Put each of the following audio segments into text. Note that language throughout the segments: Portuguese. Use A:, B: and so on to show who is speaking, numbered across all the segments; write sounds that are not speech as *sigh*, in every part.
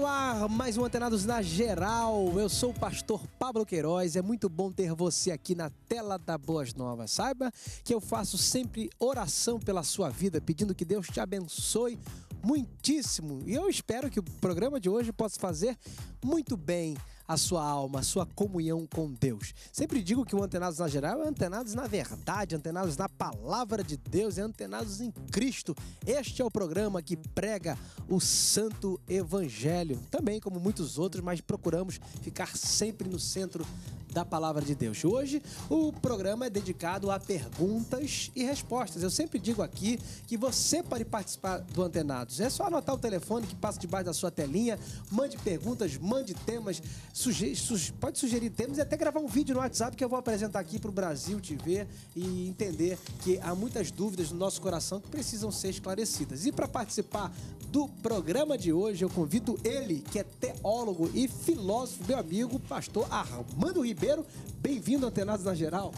A: no ar mais um Antenados na Geral. Eu sou o pastor Pablo Queiroz. É muito bom ter você aqui na tela da Boas Novas. Saiba que eu faço sempre oração pela sua vida, pedindo que Deus te abençoe muitíssimo. E eu espero que o programa de hoje possa fazer muito bem a sua alma, a sua comunhão com Deus. Sempre digo que o Antenados na Geral é Antenados na verdade, Antenados na palavra de Deus, é Antenados em Cristo. Este é o programa que prega o Santo Evangelho, também como muitos outros, mas procuramos ficar sempre no centro da palavra de Deus. Hoje o programa é dedicado a perguntas e respostas. Eu sempre digo aqui que você pode participar do Antenados. É só anotar o telefone que passa debaixo da sua telinha, mande perguntas, mande temas, pode sugerir temas e até gravar um vídeo no WhatsApp que eu vou apresentar aqui para o Brasil te ver e entender que há muitas dúvidas no nosso coração que precisam ser esclarecidas. E para participar do programa de hoje, eu convido ele, que é teólogo e filósofo, meu amigo, pastor Armando Ribeiro. Bem-vindo, Antenados na Geral.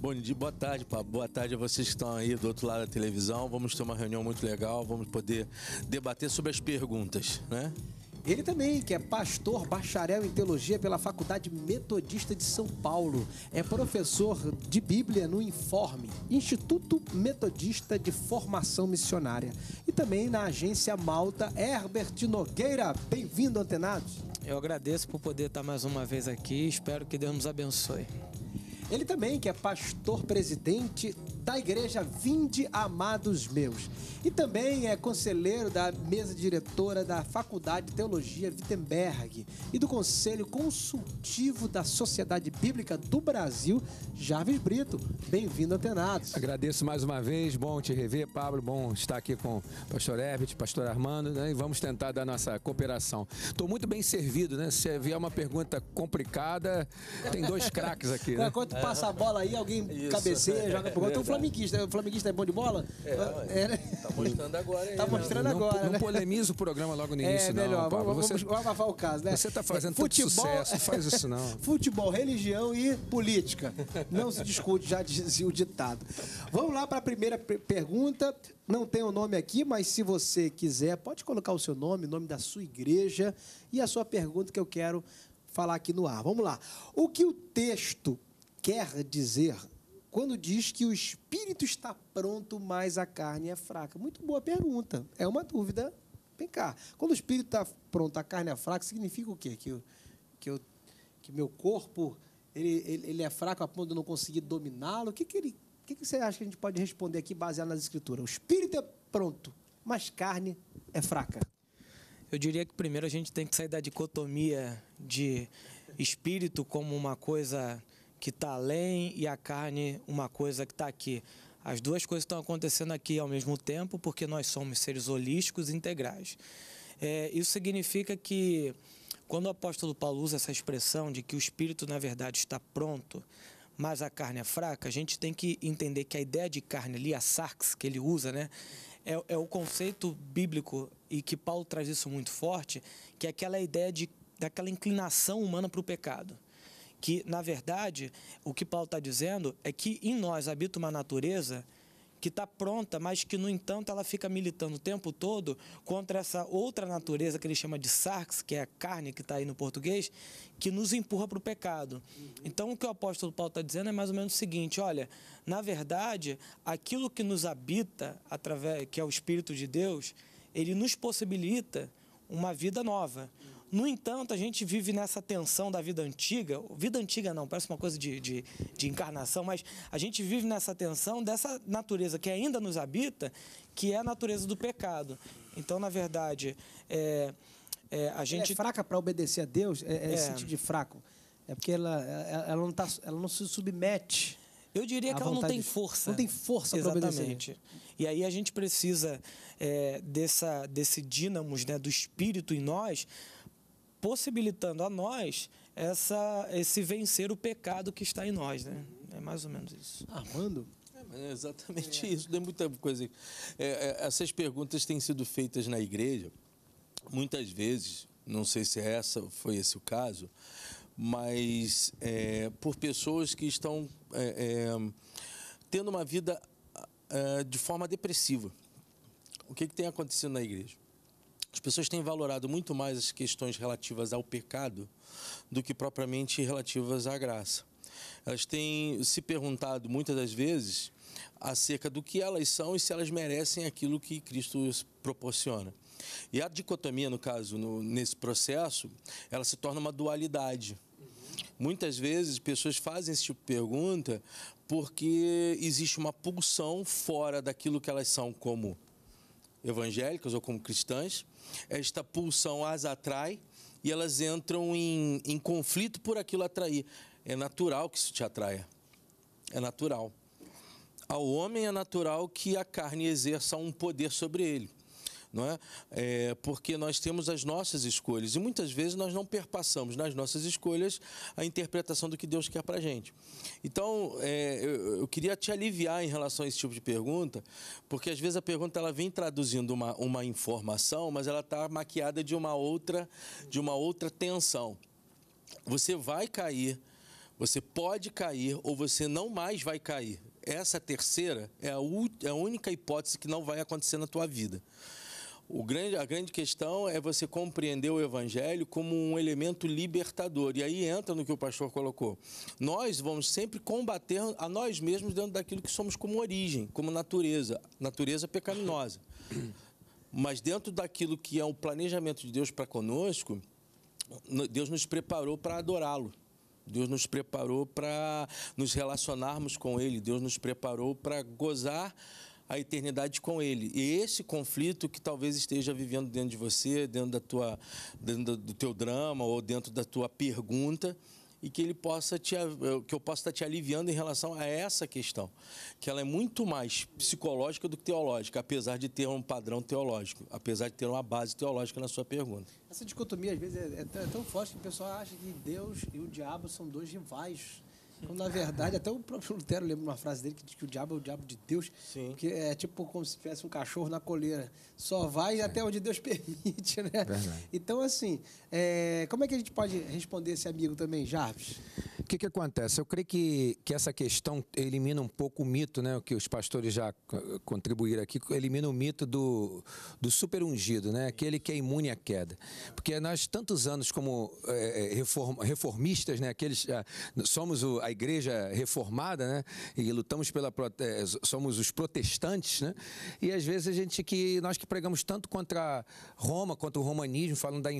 B: Bom dia, boa tarde, Boa tarde a vocês que estão aí do outro lado da televisão. Vamos ter uma reunião muito legal, vamos poder debater sobre as perguntas, né? Ele também, que é pastor, bacharel em teologia
A: pela Faculdade Metodista de São Paulo, é professor de Bíblia no Informe, Instituto Metodista de Formação Missionária, e também na agência Malta Herbert Nogueira. Bem-vindo, Antenados.
C: Eu agradeço por poder estar mais uma vez aqui, espero que Deus nos abençoe. Ele também, que é pastor presidente
A: da igreja Vinde Amados Meus. E também é conselheiro da mesa diretora da Faculdade de Teologia Wittenberg e do Conselho
D: Consultivo da Sociedade Bíblica do Brasil, Jarvis Brito. Bem-vindo, Antenados. Agradeço mais uma vez, bom te rever, Pablo, bom estar aqui com o pastor Herbert, pastor Armando, né? e vamos tentar dar nossa cooperação. Estou muito bem servido, né? Se vier uma pergunta complicada, tem dois craques aqui. Né? Quando passa a bola aí, alguém Isso. cabeceia, joga por *laughs* flamenguista. O flamenguista é bom de bola? É, é. Né? Tá mostrando
B: agora. tá mostrando não, agora.
D: Não, né? polemiza o programa logo no é, início, é, melhor, não, Pablo. Vamos, você, vamos abafar
A: o caso, né? Você tá é, fazendo Futebol, sucesso, faz isso não. *laughs* Futebol, religião e política. Não se discute, já dizia o ditado. Vamos lá para a primeira pergunta. Não tem o nome aqui, mas se você quiser, pode colocar o seu nome, o nome da sua igreja e a sua pergunta que eu quero falar aqui no ar. Vamos lá. O que o texto quer dizer quando diz que o espírito está pronto, mas a carne é fraca? Muito boa pergunta. É uma dúvida. Vem cá. Quando o espírito está pronto, a carne é fraca, significa o quê? Que, eu, que, eu, que meu corpo ele, ele, ele é fraco a ponto de eu não conseguir dominá-lo? O que, que, ele, o que, que você acha que a gente pode responder aqui baseado nas escrituras? O espírito é pronto, mas carne é
C: fraca. Eu diria que primeiro a gente tem que sair da dicotomia de espírito como uma coisa que está além e a carne uma coisa que está aqui. As duas coisas estão acontecendo aqui ao mesmo tempo porque nós somos seres holísticos integrais. É, isso significa que quando o apóstolo Paulo usa essa expressão de que o espírito na verdade está pronto, mas a carne é fraca, a gente tem que entender que a ideia de carne ali, a sarx que ele usa, né, é, é o conceito bíblico e que Paulo traz isso muito forte, que é aquela ideia de, daquela inclinação humana para o pecado que, na verdade, o que Paulo está dizendo é que em nós habita uma natureza que está pronta, mas que, no entanto, ela fica militando o tempo todo contra essa outra natureza que ele chama de sarx, que é a carne que está aí no português, que nos empurra para o pecado. Uhum. Então, o que o apóstolo Paulo está dizendo é mais ou menos o seguinte: olha, na verdade, aquilo que nos habita, através que é o Espírito de Deus, ele nos possibilita uma vida nova. Uhum. No entanto, a gente vive nessa tensão da vida antiga. Vida antiga não, parece uma coisa de, de, de encarnação, mas a gente vive nessa tensão dessa natureza que ainda nos habita, que é a natureza do pecado. Então, na verdade, é, é, a gente. Ela é fraca para obedecer a Deus? É, é, esse sentido é. de fraco. É porque ela, ela, não, tá, ela não se submete. Eu diria a que ela não tem força. Não tem força Exatamente. E aí a gente precisa é, dessa, desse dínamos, né, do espírito em nós, possibilitando a nós essa, esse vencer o pecado que está em nós, né? É mais ou menos isso. Armando?
B: É, é exatamente *laughs* é. isso. Tem muita coisa. É, é, essas perguntas têm sido feitas na igreja muitas vezes. Não sei se é essa foi esse o caso, mas por pessoas que estão tendo uma vida de forma depressiva. O que, que tem acontecido na igreja? As pessoas têm valorado muito mais as questões relativas ao pecado do que propriamente relativas à graça. Elas têm se perguntado muitas das vezes acerca do que elas são e se elas merecem aquilo que Cristo proporciona. E a dicotomia, no caso, no, nesse processo, ela se torna uma dualidade. Muitas vezes pessoas fazem esse tipo de pergunta porque existe uma pulsão fora daquilo que elas são como evangélicas ou como cristãs esta pulsão as atrai e elas entram em, em conflito por aquilo atrair. É natural que isso te atraia. É natural. Ao homem é natural que a carne exerça um poder sobre ele não é? é? Porque nós temos as nossas escolhas e muitas vezes nós não perpassamos nas nossas escolhas a interpretação do que Deus quer para gente. Então, é, eu, eu, queria te aliviar em relação a esse tipo de pergunta, porque às vezes a pergunta ela vem traduzindo uma, uma informação, mas ela está maquiada de uma outra de uma outra tensão. Você vai cair, você pode cair ou você não mais vai cair essa terceira é a, é única hipótese que não vai acontecer na tua vida. O grande, a grande questão é você compreender o Evangelho como um elemento libertador. E aí entra no que o pastor colocou. Nós vamos sempre combater a nós mesmos dentro daquilo que somos como origem, como natureza, natureza pecaminosa. Mas dentro daquilo que é o planejamento de Deus para conosco, Deus nos preparou para adorá-lo. Deus nos preparou para nos relacionarmos com Ele. Deus nos preparou para gozar a eternidade com Ele. E esse conflito que talvez esteja vivendo dentro de você, dentro, da tua, dentro do teu drama ou dentro da tua pergunta, e que ele possa te que eu possa estar te aliviando em relação a essa questão, que ela é muito mais psicológica do que teológica, apesar de ter um padrão teológico, apesar de ter uma base teológica na sua pergunta.
A: Essa dicotomia às vezes é, é, é tão forte que o pessoal acha que Deus e o diabo são dois rivais quando, na verdade, até o próprio Lutero lembra uma frase dele que diz que o diabo é o diabo de Deus. Sim. Que é tipo como se tivesse um cachorro na coleira. Só vai é. até onde Deus *laughs* permite, né? Verdade. Então, assim, é, como é que a gente pode responder esse amigo
D: também, Jarvis? O que, que acontece? Eu creio que, que essa questão elimina um pouco o mito, né? Que os pastores já contribuíram aqui, elimina o mito do, do super ungido, né? Aquele que é imune à queda. Porque nós, tantos anos como é, é reform, reformistas, né? Aqueles, ah, somos o, a igreja reformada, né? E lutamos pela eh, somos os protestantes, né? E às vezes a gente que nós que pregamos tanto contra Roma, contra o romanismo, falando da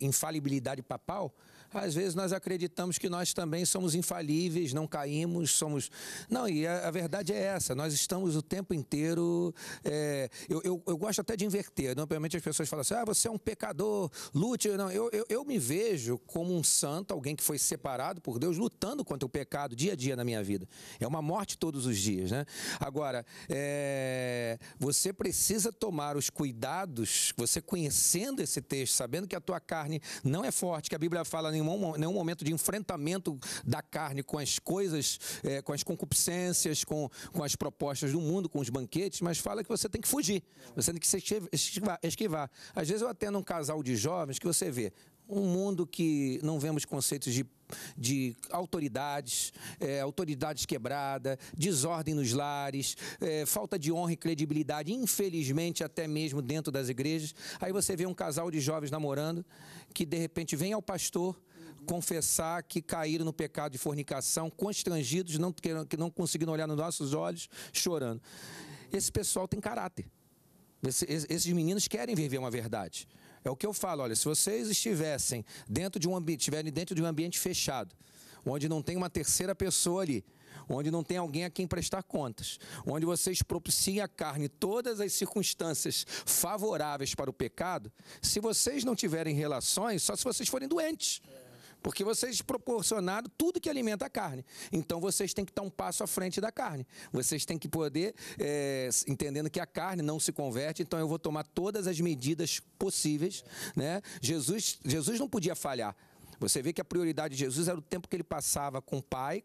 D: infalibilidade papal, às vezes nós acreditamos que nós também somos infalíveis, não caímos, somos. Não, e a, a verdade é essa, nós estamos o tempo inteiro. É, eu, eu, eu, gosto até de inverter, normalmente as pessoas falam assim: ah, você é um pecador, lute. Não, eu, eu, eu me vejo como um santo, alguém que foi separado por Deus, lutando contra o pecado dia a dia na minha vida. É uma morte todos os dias, né? Agora, é, você precisa tomar os cuidados, você conhecendo esse texto, sabendo que a tua carne não é forte, que a Bíblia fala né, nenhum, nenhum momento de enfrentamento da carne com as coisas, é, com as concupiscências, com, com as propostas do mundo, com os banquetes, mas fala que você tem que fugir, você tem que se esquivar. esquivar. Às vezes eu atendo um casal de jovens que você vê um mundo que não vemos conceitos de de autoridades, é, autoridades quebradas, desordem nos lares, é, falta de honra e credibilidade, infelizmente até mesmo dentro das igrejas. Aí você vê um casal de jovens namorando que de repente vem ao pastor confessar que caíram no pecado de fornicação, constrangidos, não, que, não, que conseguiram olhar nos nossos olhos, chorando. Esse pessoal tem caráter. esses meninos querem viver uma verdade. É o que eu falo, olha, se vocês estivessem dentro de um ambiente, estiverem dentro de um ambiente fechado, onde não tem uma terceira pessoa ali, onde não tem alguém a quem prestar contas, onde vocês propiciam a carne todas as circunstâncias favoráveis para o pecado, se vocês não tiverem relações, só se vocês forem doentes. É. Porque vocês proporcionaram tudo que alimenta a carne. Então vocês têm que estar um passo à frente da carne. Vocês têm que poder, é, entendendo que a carne não se converte, então eu vou tomar todas as medidas possíveis. Né? Jesus, Jesus não podia falhar. Você vê que a prioridade de Jesus era o tempo que ele passava com o Pai,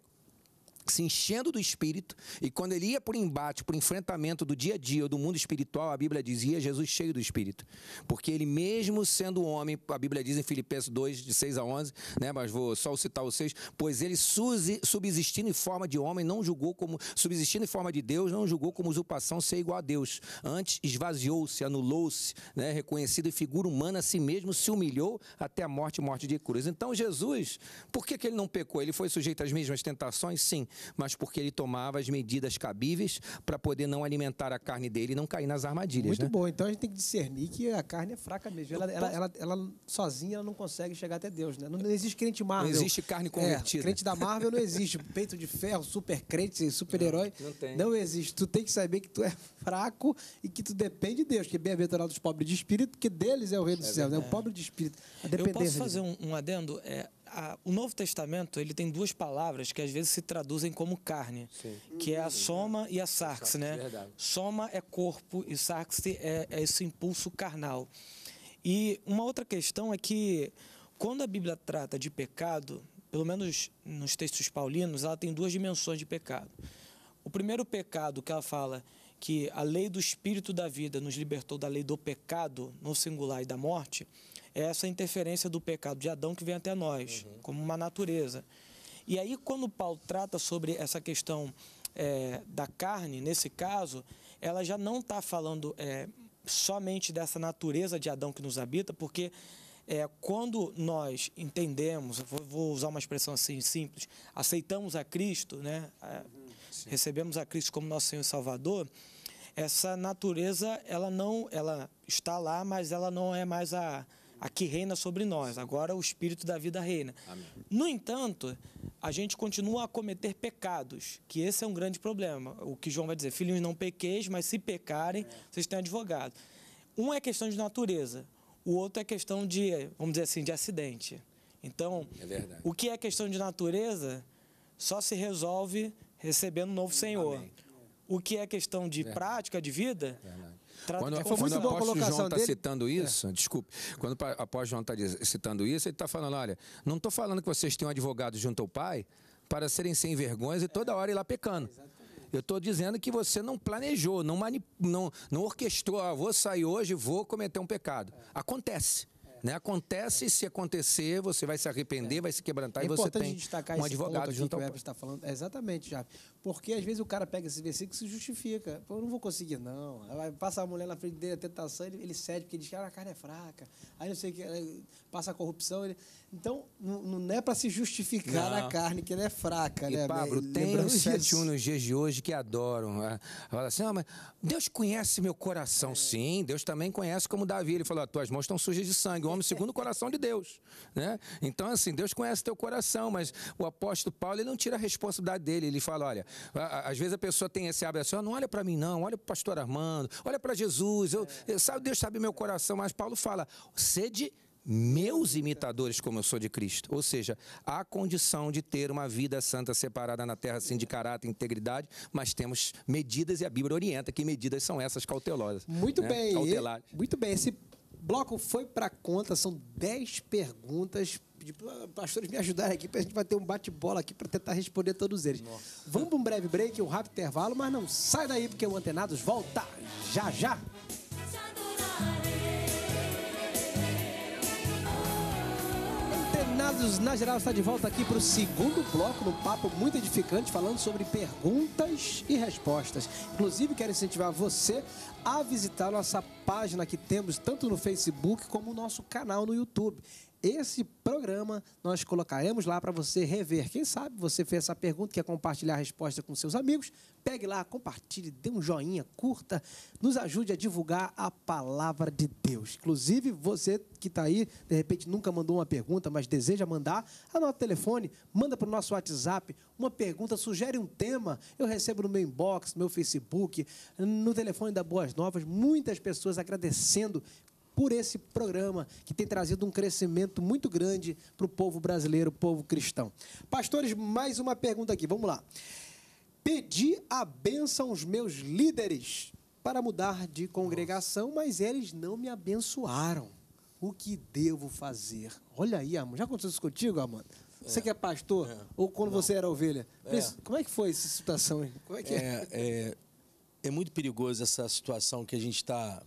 D: se enchendo do espírito, e quando ele ia por embate, por enfrentamento do dia a dia, do mundo espiritual, a Bíblia dizia Jesus cheio do espírito. Porque ele, mesmo sendo homem, a Bíblia diz em Filipenses 2, de 6 a 11, né, mas vou só citar os pois ele subsistindo em forma de homem, não julgou como, subsistindo em forma de Deus, não julgou como usurpação ser igual a Deus. Antes esvaziou-se, anulou-se, né, reconhecido em figura humana a si mesmo, se humilhou até a morte morte de cruz. Então Jesus, por que, que ele não pecou? Ele foi sujeito às mesmas tentações? Sim mas porque ele tomava as medidas cabíveis para poder não alimentar a carne dele e não cair nas armadilhas. Muito né?
A: bom. Então a gente tem que discernir que a carne é fraca mesmo. Ela, ela, ela, ela sozinha ela não consegue chegar até Deus, né? Não, não existe crente Marvel. Não existe carne é, convertida. É, crente da Marvel não existe. *laughs* Peito de ferro, super crente, super herói. Não, não tem. Não existe. Tu tem que saber que tu é fraco e que tu depende de Deus, que é bem-aventurado os pobres de espírito, que deles é o reino é céu, céus, né? O pobre de espírito. A dependência Eu posso fazer um,
C: um adendo? É, a, o Novo Testamento ele tem duas palavras que às vezes se traduzem como carne, Sim. que é a uhum. soma e a sarx, né? Verdade. Soma é corpo e sarx é, é esse impulso carnal. E uma outra questão é que quando a Bíblia trata de pecado, pelo menos nos textos paulinos, ela tem duas dimensões de pecado. O primeiro pecado que ela fala que a lei do espírito da vida nos libertou da lei do pecado, no singular e da morte, é essa interferência do pecado de Adão que vem até nós, uhum. como uma natureza. E aí, quando Paulo trata sobre essa questão é, da carne, nesse caso, ela já não está falando é, somente dessa natureza de Adão que nos habita, porque é, quando nós entendemos, vou usar uma expressão assim simples, aceitamos a Cristo, né? Uhum, recebemos a Cristo como nosso Senhor e Salvador, essa natureza ela não, ela está lá, mas ela não é mais a, aqui reina sobre nós, agora o espírito da vida reina. Amém. No entanto, a gente continua a cometer pecados, que esse é um grande problema. O que João vai dizer, Filhos não pequeis, mas se pecarem, vocês têm advogado. Um é questão de natureza, o outro é questão de, vamos dizer assim, de acidente. Então, é o que é questão de natureza só se resolve recebendo o um novo Senhor. Amém. O que é questão de verdade. prática, de vida, verdade quando, é, foi quando muito o apóstolo João está citando é. isso,
D: é. desculpe, quando o apóstolo João está citando isso, ele está falando, olha, não estou falando que vocês têm um advogado junto ao Pai para serem sem vergonhas e toda hora ir lá pecando. Eu estou dizendo que você não planejou, não, manip... não, não orquestrou, ah, vou sair hoje, vou cometer um pecado. É. Acontece. É. Né? Acontece, se acontecer, você vai se arrepender, é. vai se quebrantar é e você tem um advogado junto ao... pai está
A: falando. exatamente, já. Porque às vezes o cara pega esse versículo e se justifica. Pô, eu não vou conseguir, não. passa a mulher na frente dele, a tentação, ele, ele cede, porque ele diz que ah, a carne é fraca. Aí não sei o que, passa a corrupção. Ele... Então, não, não é para se justificar não. na carne, que ela é fraca. E, né? Pablo, tem os 7
D: nos dias de hoje que adoram. Né? Fala assim, ah, mas Deus conhece meu coração. É. Sim, Deus também conhece como Davi. Ele falou, ah, tuas mãos estão sujas de sangue. O homem segundo o coração de Deus. Né? Então, assim, Deus conhece teu coração, mas o apóstolo Paulo, ele não tira a responsabilidade dele. Ele fala, olha, às vezes a pessoa tem esse hábito assim, oh, não olha para mim não, olha para o pastor Armando, olha para Jesus, eu, é. eu, sabe, Deus sabe meu coração, mas Paulo fala, sede meus imitadores como eu sou de Cristo. Ou seja, há condição de ter uma vida santa separada na terra, assim, de caráter e integridade, mas temos medidas e a Bíblia orienta que medidas são essas cautelosas. Muito né? bem. Cautelares.
A: Muito bem. Esse bloco foi para conta, são 10 perguntas pedir para pastores me ajudarem aqui, para a gente vai ter um bate-bola aqui para tentar responder todos eles. Nossa. Vamos para um breve break, um rápido intervalo, mas não sai daí, porque o Antenados volta já já. Antenados na geral está de volta aqui para o segundo bloco num papo muito edificante falando sobre perguntas e respostas. Inclusive quero incentivar você a visitar nossa página que temos tanto no Facebook como o nosso canal no YouTube esse programa nós colocaremos lá para você rever. Quem sabe você fez essa pergunta, quer compartilhar a resposta com seus amigos? Pegue lá, compartilhe, dê um joinha, curta, nos ajude a divulgar a palavra de Deus. Inclusive, você que está aí, de repente nunca mandou uma pergunta, mas deseja mandar, anota o telefone, manda para o nosso WhatsApp uma pergunta, sugere um tema. Eu recebo no meu inbox, no meu Facebook, no telefone da Boas Novas, muitas pessoas agradecendo por esse programa que tem trazido um crescimento muito grande para o povo brasileiro, povo cristão. Pastores, mais uma pergunta aqui, vamos lá. Pedi a bênção aos meus líderes para mudar de congregação, mas eles não me abençoaram. O que devo fazer? Olha aí, amor. Já aconteceu isso contigo, amor? Você é, que é pastor? É, ou quando não. você era ovelha? É. Como é que foi essa situação? Como é que é? É,
B: é? é, muito perigoso essa situação que a gente está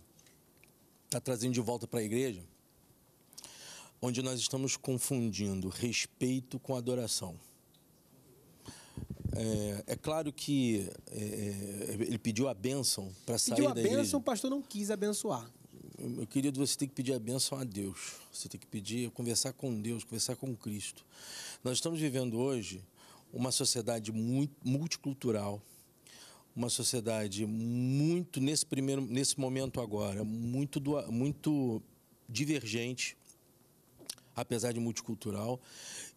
B: está trazendo de volta para a igreja, onde nós estamos confundindo respeito com adoração. É, é claro que é, é ele pediu a bênção para sair da igreja. Pediu a bênção, o pastor não quis abençoar. Meu querido, você tem que pedir a bênção a Deus. Você tem que pedir, conversar com Deus, conversar com Cristo. Nós estamos vivendo hoje uma sociedade muito multicultural, uma sociedade muito nesse primeiro nesse momento agora muito do, muito divergente apesar de multicultural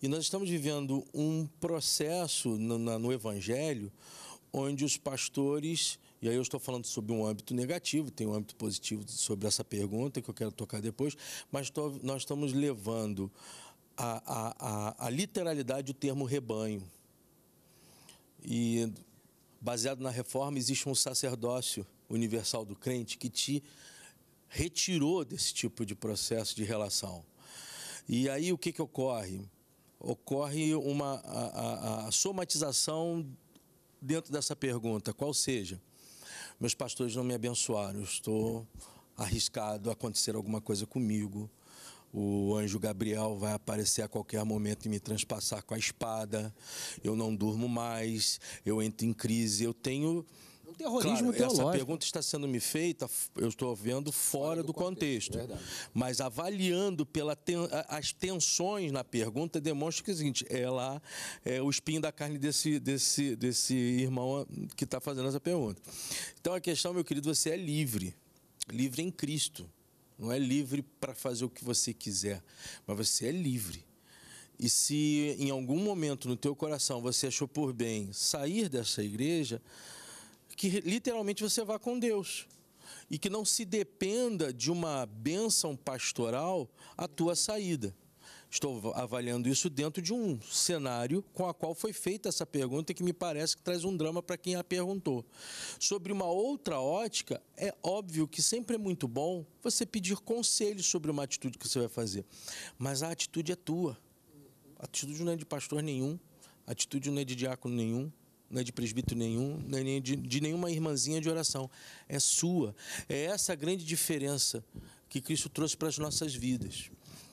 B: e nós estamos vivendo um processo no, na, no evangelho onde os pastores e aí eu estou falando sobre um âmbito negativo tem um âmbito positivo sobre essa pergunta que eu quero tocar depois mas nós estamos levando a, a, a, a literalidade do termo rebanho e baseado na reforma, existe um sacerdócio universal do crente que te retirou desse tipo de processo de relação. E aí o que, que ocorre? Ocorre uma a, a, a somatização dentro dessa pergunta, qual seja. Meus pastores não me abençoaram, eu estou arriscado a acontecer alguma coisa comigo. O anjo Gabriel vai aparecer a qualquer momento e me transpassar com a espada. Eu não durmo mais, eu entro em crise, eu tenho é um terrorismo claro, teológico. Essa pergunta está sendo me feita, eu estou vendo fora, fora do, do, contexto. contexto mas avaliando pela ten, as tensões na pergunta, demonstra que é o seguinte: é é o espinho da carne desse, desse, desse irmão que está fazendo essa pergunta. Então a questão, meu querido, você é livre. Livre em Cristo. Não é livre para fazer o que você quiser, mas você é livre. E se em algum momento no teu coração você achou por bem sair dessa igreja, que literalmente você vá com Deus e que não se dependa de uma bênção pastoral a tua saída. Estou avaliando isso dentro de um cenário com a qual foi feita essa pergunta que me parece que traz um drama para quem a perguntou. Sobre uma outra ótica, é óbvio que sempre é muito bom você pedir conselho sobre uma atitude que você vai fazer, mas a atitude é tua. A atitude não é de pastor nenhum, a atitude não é de diácono nenhum, não é de presbítero nenhum, não é de, de nenhuma irmãzinha de oração. É sua. É essa a grande diferença que Cristo trouxe para as nossas vidas.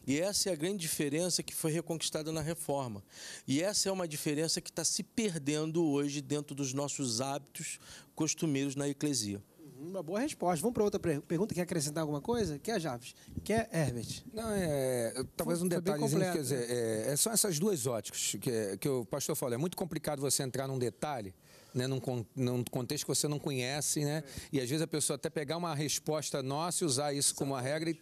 B: E essa é a grande diferença que foi reconquistada na reforma. E essa é uma diferença que está se perdendo hoje dentro dos nossos hábitos costumeiros na eclesia.
A: Uhum, uma boa resposta. Vamos para outra pergunta. Quer acrescentar alguma coisa? Quer Javes? Quer
D: Herbert? Não, é, talvez um detalhe. Completo, quer dizer, é, é são essas duas óticas que, que o pastor falou. É muito complicado você entrar num detalhe né, num, num, contexto que você não conhece, né? É. E às vezes a pessoa até pegar uma resposta nossa e usar isso Exatamente. como uma regra. E,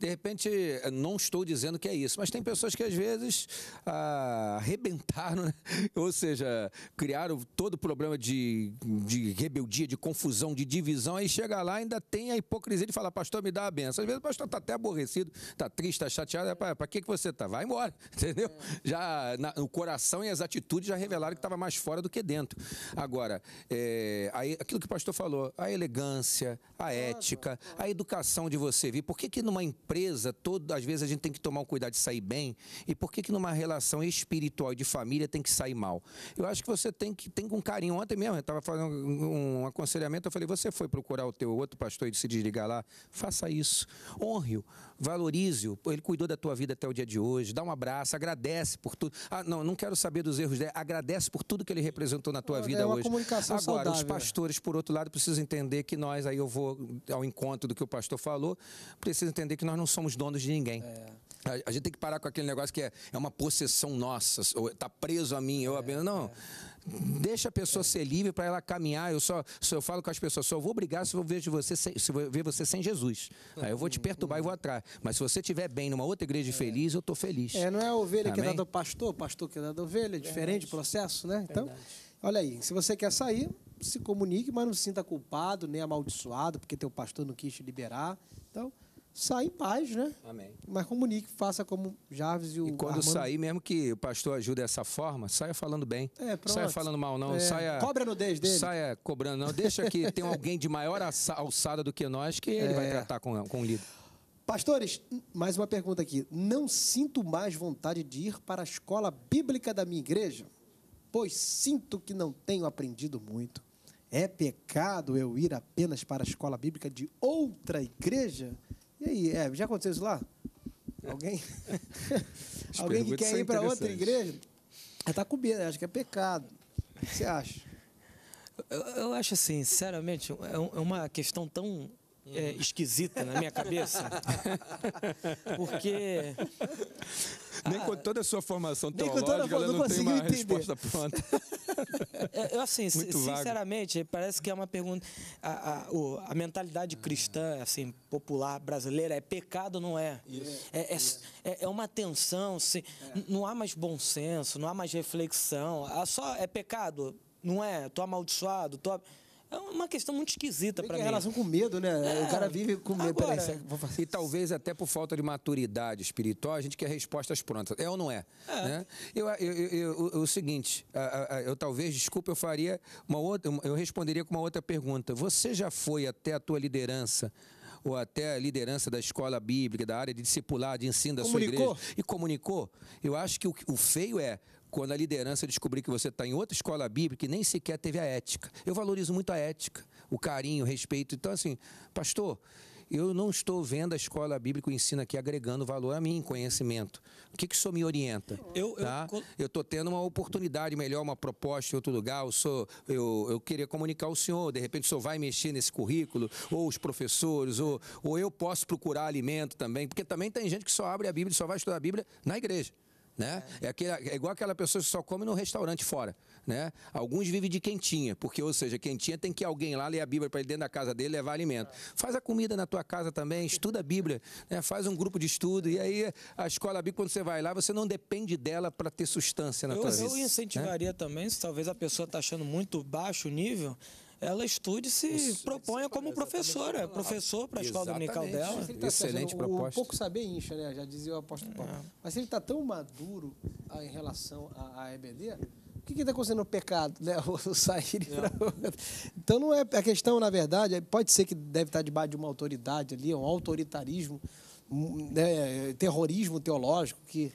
D: de repente, não estou dizendo que é isso, mas tem pessoas que às vezes ah, arrebentaram, né? *laughs* ou seja, criaram todo o problema de, de rebeldia, de confusão, de divisão, aí chega lá ainda tem a hipocrisia de falar, pastor, me dá a benção. Às vezes o pastor está até aborrecido, está triste, está chateado, é para que, que você está? Vai embora, *laughs* entendeu? É. Já na, o coração e as atitudes já revelaram que estava mais fora do que dentro. Agora, é, a, aquilo que o pastor falou, a elegância, a ética, a educação de você vir. Por que, que numa empresa, todo, às vezes a gente tem que tomar um cuidado de sair bem? E por que, que numa relação espiritual de família tem que sair mal? Eu acho que você tem que tem com carinho. Ontem mesmo, eu estava fazendo um, um aconselhamento, eu falei, você foi procurar o teu outro pastor e se desligar lá? Faça isso. Honre-o, valorize-o. Ele cuidou da tua vida até o dia de hoje. Dá um abraço, agradece por tudo. Ah, não, não quero saber dos erros dele. Agradece por tudo que ele representou na tua é, vida é uma hoje. Comunicação Agora, saudável. os pastores, por outro lado, precisam entender que nós, aí eu vou ao encontro do que o pastor falou, precisam entender que nós não somos donos de ninguém. É. A, a, gente tem que parar com aquele negócio que é, é uma possessão nossa, ou tá preso a mim, eu é, a... Não. É. Deixa a pessoa ser livre para ela caminhar. Eu só, só eu falo com as pessoas, só vou brigar se eu vejo você sem, se eu ver você sem Jesus. Aí eu vou te perturbar e vou atrás. Mas se você estiver bem numa outra igreja feliz, eu estou feliz. É, não é a ovelha Amém? que é da do
A: pastor, pastor que é dado à ovelha, é diferente o processo, né? Então, Verdade. olha aí, se você quer sair, se comunique, mas não se sinta culpado nem amaldiçoado, porque teu pastor não quis te liberar. Então, sair em paz, né? Amém. Mas comunique, faça como Jarvis e o E quando Armando. sair,
D: mesmo que o pastor ajude dessa forma, saia falando bem. É, pronto. Saia falando mal, não. É. Saia, Cobra no nudez dele. Saia cobrando, não. Deixa que *laughs* tem alguém de maior alçada do que nós que é. ele vai é. tratar com, com o líder. Pastores,
A: mais uma pergunta aqui. Não sinto mais vontade de ir para a escola bíblica da minha igreja, pois sinto que não tenho aprendido muito. É pecado eu ir apenas para a escola bíblica de outra igreja? E aí, é, já aconteceu isso lá? Alguém?
B: *laughs*
A: *laughs* Alguém que quer ir para outra igreja?
C: Está com medo, acho que é pecado. O que você acha? Eu, eu acho assim, sinceramente, é, é uma questão tão é, esquisita na minha cabeça.
D: *laughs* Porque. Nem ah, com toda a sua formação teológica, eu não tenho uma entender. resposta pronta.
C: Eu, é, é, assim, sinceramente, parece que é uma pergunta. A, a, a, mentalidade cristã, assim, popular brasileira, é pecado não é? É, é, é, é, é, uma tensão, assim, não há mais bom senso, não há mais reflexão. Só é pecado, não é? Tô amaldiçoado, tô. É uma questão muito esquisita para mim. É relação com medo, né? É. O cara é. vive com
A: medo. Agora... Peraí, vou
D: fazer... E talvez até por falta de maturidade espiritual, a gente quer respostas prontas. É ou não é? é. Né? Eu, eu, eu, eu, o seguinte, eu talvez, desculpa, eu faria uma outra, eu responderia com uma outra pergunta. Você já foi até a tua liderança ou até a liderança da escola bíblica, da área de discipular, de ensino da comunicou. sua igreja, e comunicou. Eu acho que o, o feio é quando a liderança descobrir que você está em outra escola bíblica e nem sequer teve a ética. Eu valorizo muito a ética, o carinho, o respeito. Então, assim, pastor, eu não estou vendo a escola bíblica, o ensino aqui agregando valor a mim, conhecimento. O que, que o senhor me orienta? Eu tá? estou tendo uma oportunidade melhor, uma proposta em outro lugar. Eu, sou, eu, eu queria comunicar ao senhor, de repente o senhor vai mexer nesse currículo, ou os professores, ou, ou eu posso procurar alimento também, porque também tem gente que só abre a Bíblia, só vai estudar a Bíblia na igreja né? É, aquele, é igual aquela pessoa que só come no restaurante fora, né? Alguns vivem de quentinha, porque, ou seja, quentinha tem que alguém lá ler a Bíblia para ele dentro da casa dele levar alimento. Faz a comida na tua casa também, estuda a Bíblia, né? faz um grupo de estudo, e aí a escola Bíblia quando você vai lá, você não depende dela para ter sustância na eu, tua vida. Eu né? incentivaria
C: né? também, se talvez a pessoa está achando muito baixo o nível, ela estude se Isso, proponha se como professora. Professor para a escola dominical dela. Tá Excelente fazendo, proposta. O, o pouco
A: saber incha, né? Já dizia o apóstolo Paulo. É. Mas se ele está tão maduro a, ah, em relação à EBD, o que está considerando pecado, né? *laughs* O sair é. Então não é. A questão, na verdade, é, pode ser que deve estar tá debaixo de uma autoridade ali, um autoritarismo, hum,
D: né? terrorismo teológico que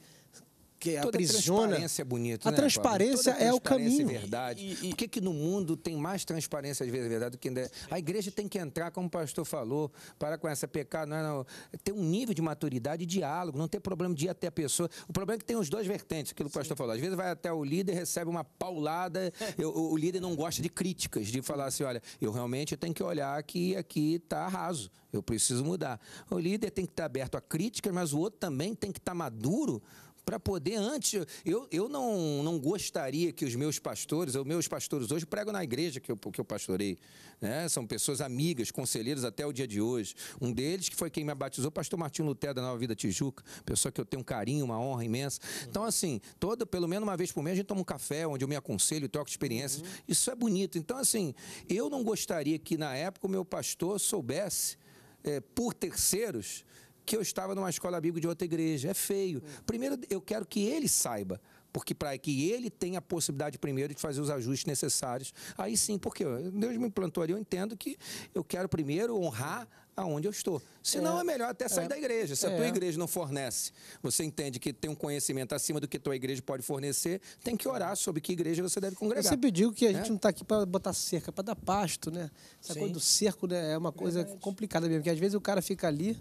D: porque Toda aprisiona. A transparência é bonito, A né, é transparência é transparência o caminho. É verdade. E, e, Por que, que no mundo tem mais transparência às vezes, é verdade, do que ainda... É. A igreja tem que entrar, como o pastor falou, para com essa pecado, não, é, não, ter um nível de maturidade e diálogo, não ter problema de ir até a pessoa. O problema é que tem os dois vertentes, aquilo que o pastor falou. Às vezes vai até o líder, recebe uma paulada, *laughs* eu, o, o líder não gosta de críticas, de falar assim, olha, eu realmente tenho que olhar que aqui está raso, eu preciso mudar. O líder tem que estar aberto a críticas, mas o outro também tem que estar maduro para poder antes. Eu, eu não, não gostaria que os meus pastores, ou meus pastores hoje pregam na igreja que eu, que eu pastorei. Né? São pessoas amigas, conselheiros até o dia de hoje. Um deles, que foi quem me batizou, pastor Martinho Lutero da Nova Vida Tijuca, pessoa que eu tenho um carinho, uma honra imensa. Então, assim, toda pelo menos uma vez por mês, a gente toma um café onde eu me aconselho, troco experiências. Uhum. Isso é bonito. Então, assim, eu não gostaria que na época o meu pastor soubesse. É, por terceiros que eu estava numa escola bíblica de outra igreja. É feio. Hum. Primeiro, eu quero que ele saiba, porque para que ele tenha a possibilidade primeiro de fazer os ajustes necessários. Aí sim, porque Deus me plantou ali, eu entendo que eu quero primeiro honrar aonde eu estou. Senão é, é melhor até sair é, da igreja. Se é. a tua é. igreja não fornece, você entende que tem um conhecimento acima do que tua igreja pode fornecer, tem que orar sobre que igreja você deve congregar. Você sempre digo que a né? gente não
A: está aqui para botar cerca, para dar pasto, né? Essa coisa do cerco né, é uma coisa Verdade. complicada mesmo, porque às vezes o cara fica ali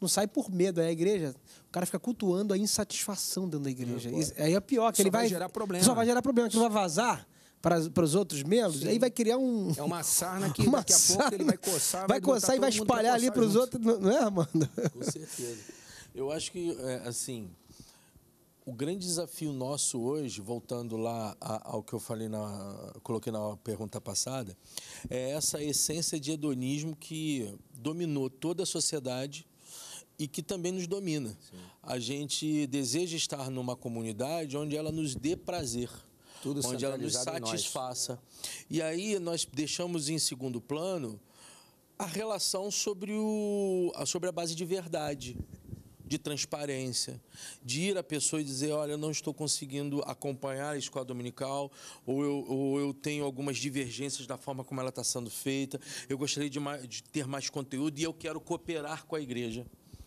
A: não sai por medo, é a igreja. O cara fica cultuando a insatisfação dentro da igreja. E, é, aí é pior, que só ele vai, vai gerar problema. Só vai gerar problema, que não vai vazar para, para os outros membros, aí vai criar um. É uma sarna que *laughs* uma daqui a sarna. pouco ele vai
B: coçar. Vai, vai coçar e vai espalhar ali para os outros,
A: não é, Armando? Com
B: certeza. Eu acho que, é, assim, o grande desafio nosso hoje, voltando lá ao que eu falei na. coloquei na pergunta passada, é essa essência de hedonismo que dominou toda a sociedade e que também nos domina. Sim. A gente deseja estar numa comunidade onde ela nos dê prazer. Tudo onde ela nos satisfaça. E aí nós deixamos em segundo plano a relação sobre, o, sobre a base de verdade, de transparência, de ir à pessoa e dizer, olha, eu não estou conseguindo acompanhar a escola dominical, ou eu, ou eu tenho algumas divergências da forma como ela está sendo feita, eu gostaria de, de ter mais conteúdo e eu quero cooperar com a igreja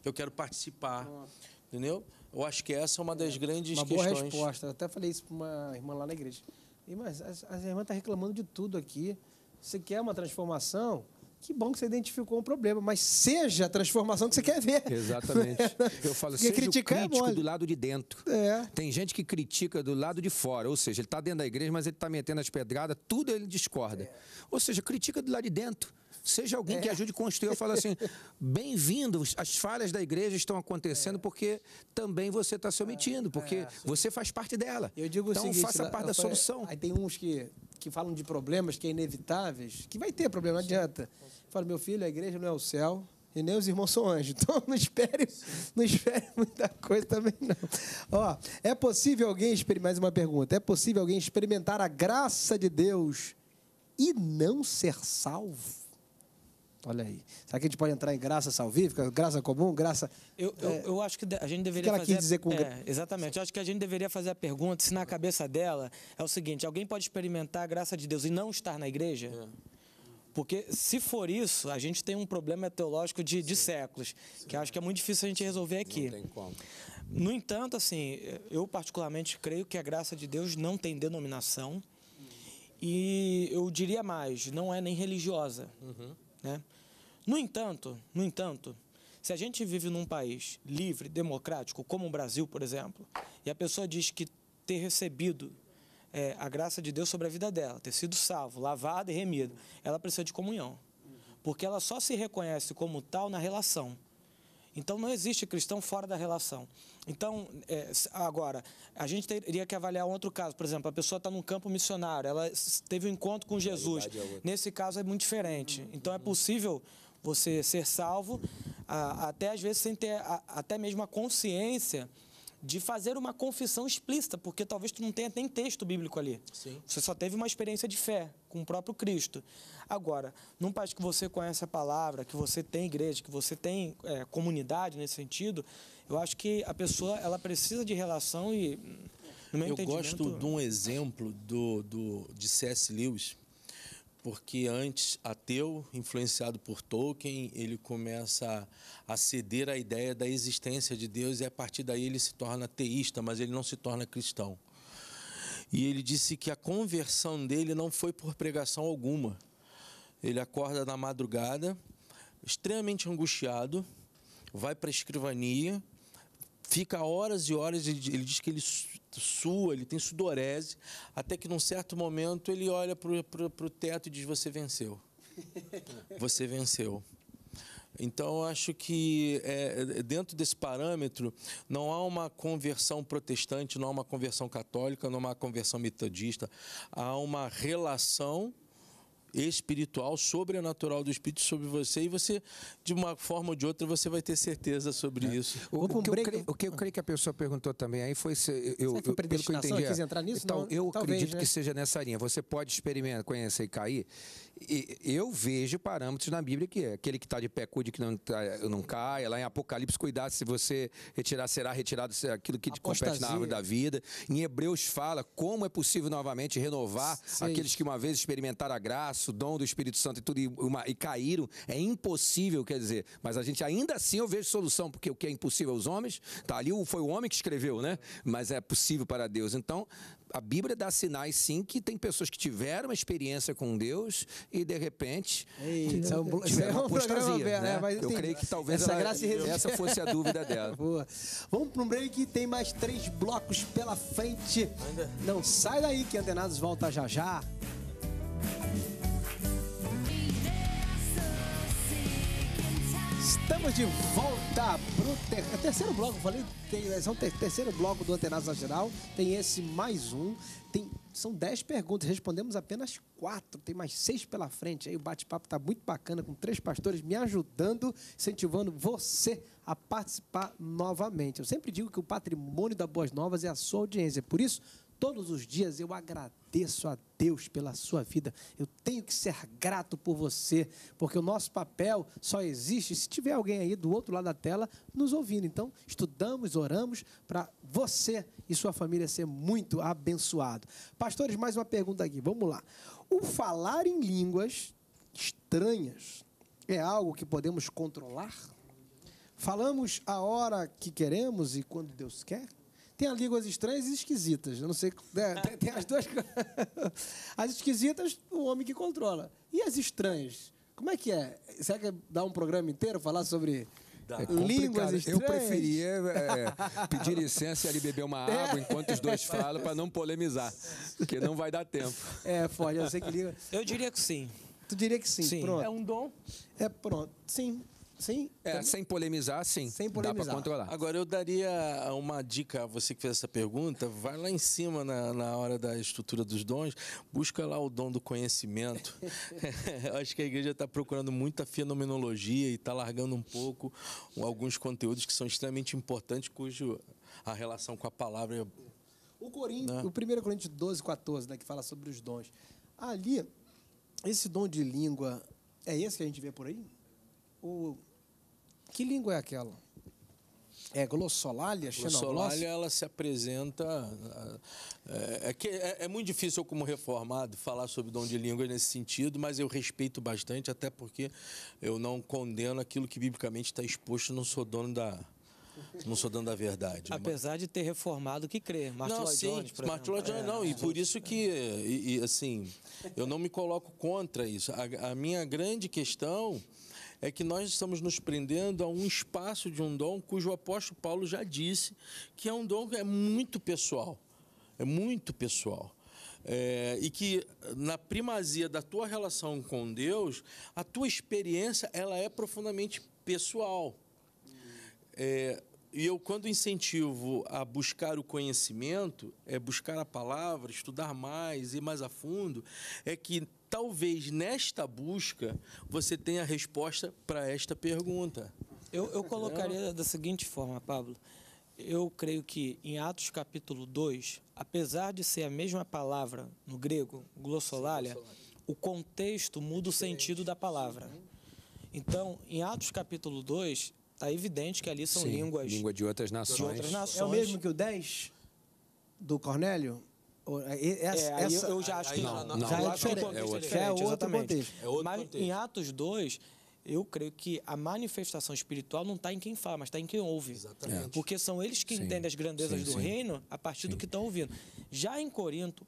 B: eu quero participar. Nossa. Entendeu? Eu acho que essa é uma das é, grandes uma questões. Boa
A: resposta. Eu até falei isso para uma irmã lá na igreja. E Mas as, as irmãs estão tá reclamando de tudo aqui. Você quer uma transformação? Que bom que você identificou um problema, mas seja a transformação que você quer ver. Exatamente.
D: *laughs* Eu falo, seja criticar o é crítico é do lado de dentro. É. Tem gente que critica do lado de fora, ou seja, ele está dentro da igreja, mas ele está metendo as pedradas, tudo ele discorda. É. Ou seja, critica do lado de dentro seja alguém é. que ajude a construir. Eu falo assim, *laughs* bem-vindos, as falhas da igreja estão acontecendo é. porque também você está se omitindo, é. porque é, você faz parte dela. Eu digo então, o seguinte, faça né, parte da falei, solução.
A: Aí tem uns que, que falam de problemas que é inevitáveis, que vai ter problema, não adianta. Fala, meu filho, a igreja não é o céu, e nem os irmãos são anjos. *laughs* Então não espere, não espere muita coisa também, não. Ó, é possível alguém experimentar. Mais uma pergunta. É possível alguém experimentar a graça de Deus e não ser salvo? Olha aí. Será que a gente pode entrar em graça salvífica, graça comum, graça. Eu, eu, é...
C: eu acho que a gente deveria. O que ela fazer... quis dizer com. É, exatamente. Eu acho que a gente deveria fazer a pergunta se na cabeça dela é o seguinte: alguém pode experimentar a graça de Deus e não estar na igreja? É. Porque se for isso, a gente tem um problema teológico de, de séculos, Sim. que acho que é muito difícil a gente resolver aqui. Não tem como. No entanto, assim, eu particularmente creio que a graça de Deus não tem denominação e eu diria mais, não é nem religiosa, uhum. né? No entanto, no entanto, se a gente vive num país livre, democrático, como o Brasil, por exemplo, e a pessoa diz que ter recebido é, a graça de Deus sobre a vida dela, ter sido salvo, lavado e remido, ela precisa de comunhão. Porque ela só se reconhece como tal na relação. Então não existe cristão fora da relação. Então, é, agora, a gente teria que avaliar outro caso. Por exemplo, a pessoa está num campo missionário, ela teve um encontro com Jesus. É Nesse caso é muito diferente. Então é possível você ser salvo, até às vezes sem ter até mesmo a consciência de fazer uma confissão explícita, porque talvez tu não tenha nem texto bíblico ali. Sim. Você só teve uma experiência de fé com o próprio Cristo. Agora, num país que você conhece a palavra, que você tem igreja, que você tem é, comunidade nesse sentido, eu acho que a pessoa ela precisa de relação e no meu eu entendimento... gosto de um
B: exemplo do, do de C.S. Lewis porque antes ateu, influenciado por Tolkien, ele começa a ceder à ideia da existência de Deus e a partir daí ele se torna teísta, mas ele não se torna cristão. E ele disse que a conversão dele não foi por pregação alguma. Ele acorda na madrugada, extremamente angustiado, vai para a escrivania, fica horas e horas, ele diz que ele sua, ele tem sudorese, até que num certo momento ele olha para o teto e diz: Você venceu. *laughs* Você venceu. Então, acho que é, é, dentro desse parâmetro não há uma conversão protestante, não há uma conversão católica, não há uma conversão metodista. Há uma relação espiritual, sobrenatural do Espírito sobre você e você, de uma forma ou de outra, você vai ter certeza sobre é. isso.
D: O, o, que creio, o, que eu creio, que a pessoa perguntou também aí foi se eu, Será eu pelo que eu entendi, eu quis é, entrar nisso, então, eu Talvez, acredito né? que seja nessa linha. Você pode experimentar, conhecer e cair eu vejo parâmetros na Bíblia que é aquele que está de pé, cuide que não, tá, não caia. Lá em Apocalipse, cuidado, se você retirar, será retirado é aquilo que Apostasia. te compete na árvore da vida. Em Hebreus fala como é possível novamente renovar aqueles que uma vez experimentaram a graça, o dom do Espírito Santo e tudo, e, uma, e caíram. É impossível, quer dizer, mas a gente ainda assim eu vejo solução, porque o que é impossível aos é homens, tá ali foi o homem que escreveu, né? Mas é possível para Deus. Então, a Bíblia dá sinais, sim, que tem pessoas que tiveram uma experiência com Deus e, de repente, Eita, tiveram uma apostasia. É um é né? né? Eu creio que talvez essa, ela, essa fosse a dúvida dela. *laughs*
A: Boa. Vamos para um break, tem mais três blocos pela frente. Não sai daí que Antenados volta já já. Estamos de volta pro ter... É terceiro bloco, falei, tem, é o ter... terceiro bloco do Antenados Geral. tem esse mais um, tem... são dez perguntas, respondemos apenas quatro, tem mais seis pela frente, aí o bate-papo tá muito bacana, com três pastores me ajudando, incentivando você a participar novamente. Eu sempre digo que o patrimônio da Boas Novas é a sua audiência, por isso, todos os dias eu agradeço agradeço a Deus pela sua vida. Eu tenho que ser grato por você, porque o nosso papel só existe se tiver alguém aí do outro lado da tela nos ouvindo. Então, estudamos, oramos para você e sua família ser muito abençoado. Pastores, mais uma pergunta aqui. Vamos lá. O falar em línguas estranhas é algo que podemos controlar? Falamos a hora que queremos e quando Deus quer? Tem línguas estranhas e esquisitas. Eu não sei. Né? Ah. Tem, tem, as duas. *laughs* as esquisitas, o homem que controla. E as estranhas? Como é que é? Será que é dá um programa inteiro falar sobre. É línguas estranhas. Eu preferia
D: é, pedir licença e ali beber uma é. água enquanto os dois falam para não polemizar, porque não vai dar tempo. É, foda eu sei que *laughs* língua. Eu diria que sim. Tu diria que sim, sim. pronto. É
A: um dom? É pronto, sim. Sim.
D: É, né? sem polemizar, sim. Sem
A: polemizar. Dá
B: para controlar. Agora, eu daria uma dica a você que fez essa pergunta. Vai lá em cima, na, na hora da estrutura dos dons, busca lá o dom do conhecimento. *laughs* *laughs* Acho que a igreja está procurando muita fenomenologia e está largando um pouco alguns conteúdos que são extremamente importantes, cujo a relação com a palavra é,
A: O, Corinto, né? o 1 Coríntios 12, 14, né, que fala sobre os dons. Ali, esse dom de língua, é esse que a gente vê por aí? Ou que língua é aquela? É glossolalia, Glossolalia,
B: ela se apresenta... É, é que é, é, muito difícil eu, como reformado, falar sobre dom de língua nesse sentido, mas eu respeito bastante, até porque eu não condeno aquilo que biblicamente está exposto, não sou dono da... Não sou dono da verdade.
C: Apesar mas... de ter reformado que crê. Martin não, Lloyd sim, Jones, Jones,
B: não. E por isso que, e, e, assim, eu não me coloco contra isso. a, a minha grande questão é que nós estamos nos prendendo a um espaço de um dom cujo apóstolo Paulo já disse que é um dom que é muito pessoal. É muito pessoal. É, e que na primazia da tua relação com Deus, a tua experiência ela é profundamente pessoal. É, e eu, quando incentivo a buscar o conhecimento, é buscar a palavra, estudar mais, ir mais a fundo, é que talvez nesta busca você tenha a resposta para esta pergunta. Eu, eu colocaria
C: da seguinte forma, Pablo. Eu creio que em Atos capítulo 2, apesar de ser a mesma palavra no grego, glossolalia, o contexto muda o sentido da palavra. Então, em Atos capítulo 2, está evidente que ali são Sim, línguas. Língua de outras nações. De
B: outras
A: nações. É o mesmo que o 10 do Cornélio? Essa, é, é, é, é essa, eu já acho que não, não, não, já é É outro, é outro É
B: outro mas em
C: Atos 2, eu creio que a manifestação espiritual não está em quem fala, mas está em quem ouve. Exatamente. Porque são eles que sim, entendem as grandezas sim, do sim. reino a partir do que estão ouvindo. Já em Corinto,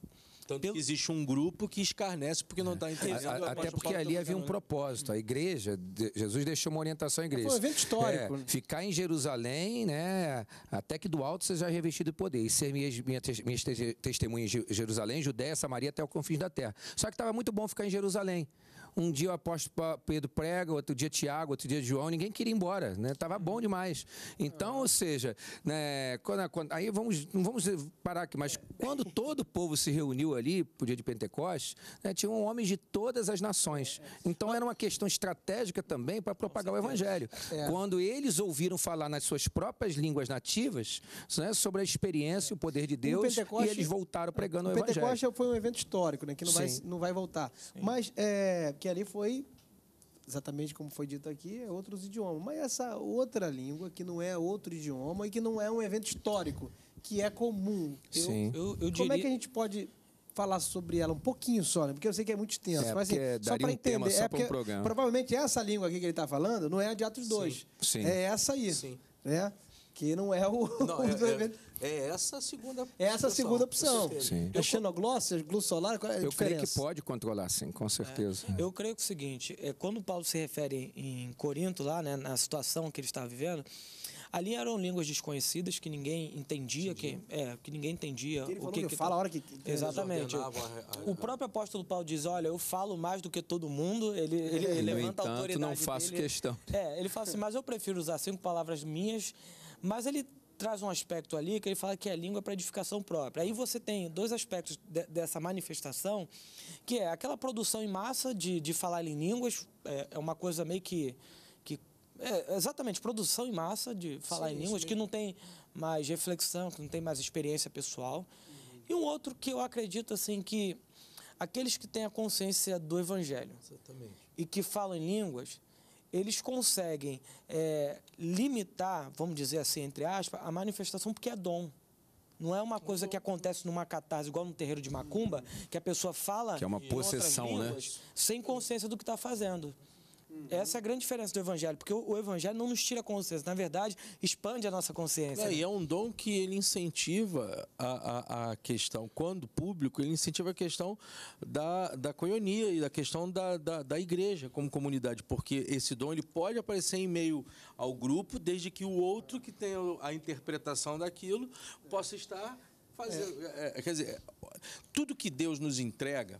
B: tanto Pelo... que existe um grupo que escarnece porque não está é. entendendo. A, a, até porque ali havia um
D: propósito. A igreja, de, Jesus deixou uma orientação à igreja. Foi um evento histórico. É, ficar em Jerusalém, né, até que do alto seja revestido de poder. E ser minhas, minha, minhas testemunhas em Jerusalém, Judéia, Samaria, até o confins da terra. Só que estava muito bom ficar em Jerusalém. Um dia o apóstolo Pedro prega, outro dia Tiago, outro dia João, ninguém queria ir embora, né? Tava bom uhum. demais. Então, ou seja, né, quando, quando, aí vamos, não vamos parar aqui, mas quando todo o povo se reuniu ali, pro dia de Pentecostes, né, tinham homens de todas as nações. Então era uma questão estratégica também para propagar o evangelho. É. Quando eles ouviram falar nas suas próprias línguas nativas né, sobre a experiência e o poder de Deus, e eles voltaram pregando o, evangelho. Pentecostes
A: foi um evento histórico, né? Que não, vai, não vai voltar. Sim. Mas é, que ali foi exatamente como foi dito aqui, é outros idiomas. Mas essa outra língua, que não é outro idioma e que não é um evento histórico, que é comum. Sim. Eu, eu, eu Como é diria... é que a gente pode falar sobre ela um pouquinho só, né? Porque eu sei que é muito extenso, é, mas assim, só para um entender, só é porque um programa. provavelmente essa língua aqui que ele está falando não é a de Atos 2. Sim. Sim. É essa aí, Sim. né? Que não é o, não, *laughs* o evento. É essa
B: a segunda opção. É essa a segunda opção. Sim. É
A: xenoglossia,
C: glussolar, qual
A: é a Eu diferença? creio que
D: pode controlar, sim, com certeza. É. Eu creio que é o seguinte,
C: é, quando Paulo se refere em Corinto, lá, né, na situação que ele está vivendo, ali eram línguas desconhecidas que ninguém entendia, que, é, que ninguém entendia. ele o que, que, fala a tá- hora que... Exatamente. o próprio apóstolo Paulo diz, olha, eu falo mais do que todo mundo, ele, é. ele, ele levanta entanto, a autoridade não faço dele. questão. É, ele fala assim, mas eu prefiro usar cinco palavras minhas, mas ele traz um aspecto ali que ele fala que é língua para edificação própria. Aí você tem dois aspectos de, dessa manifestação, que é aquela produção em massa de, de falar em línguas, é, é uma coisa meio que. que é, exatamente, produção em massa de falar sim, em línguas, que não tem mais reflexão, que não tem mais experiência pessoal. Uhum. E um outro que eu acredito assim que aqueles que têm a consciência do evangelho exatamente. e que falam em línguas eles conseguem é, limitar, vamos dizer assim, entre aspas, a manifestação, porque é dom. Não é uma coisa que acontece numa catarse, igual no terreiro de Macumba, que a pessoa fala que é uma possessão, né? sem consciência do que está fazendo. Uhum. Essa é a grande diferença do evangelho, porque o, o evangelho não nos tira consciência, na verdade, expande a nossa consciência. É, né? E
B: é um dom que ele incentiva a, a, a, questão, quando público, ele incentiva a questão da, da coionia e da questão da, da, da igreja como comunidade, porque esse dom ele pode aparecer em meio ao grupo, desde que o outro que tenha a interpretação daquilo possa estar fazendo. É. é. É, quer dizer, tudo que Deus nos entrega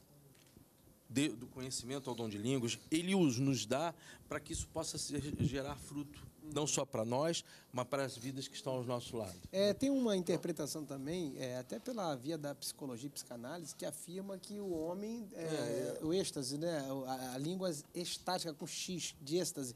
B: de, do conhecimento ao dom de línguas, ele os nos dá para que isso possa ser, gerar fruto, não só para nós, mas para as vidas que estão ao nosso lado.
A: É, tem uma interpretação também, é, até pela via da psicologia e psicanálise, que afirma que o homem, é, é, é. o êxtase, né, a, a língua estática com X de êxtase,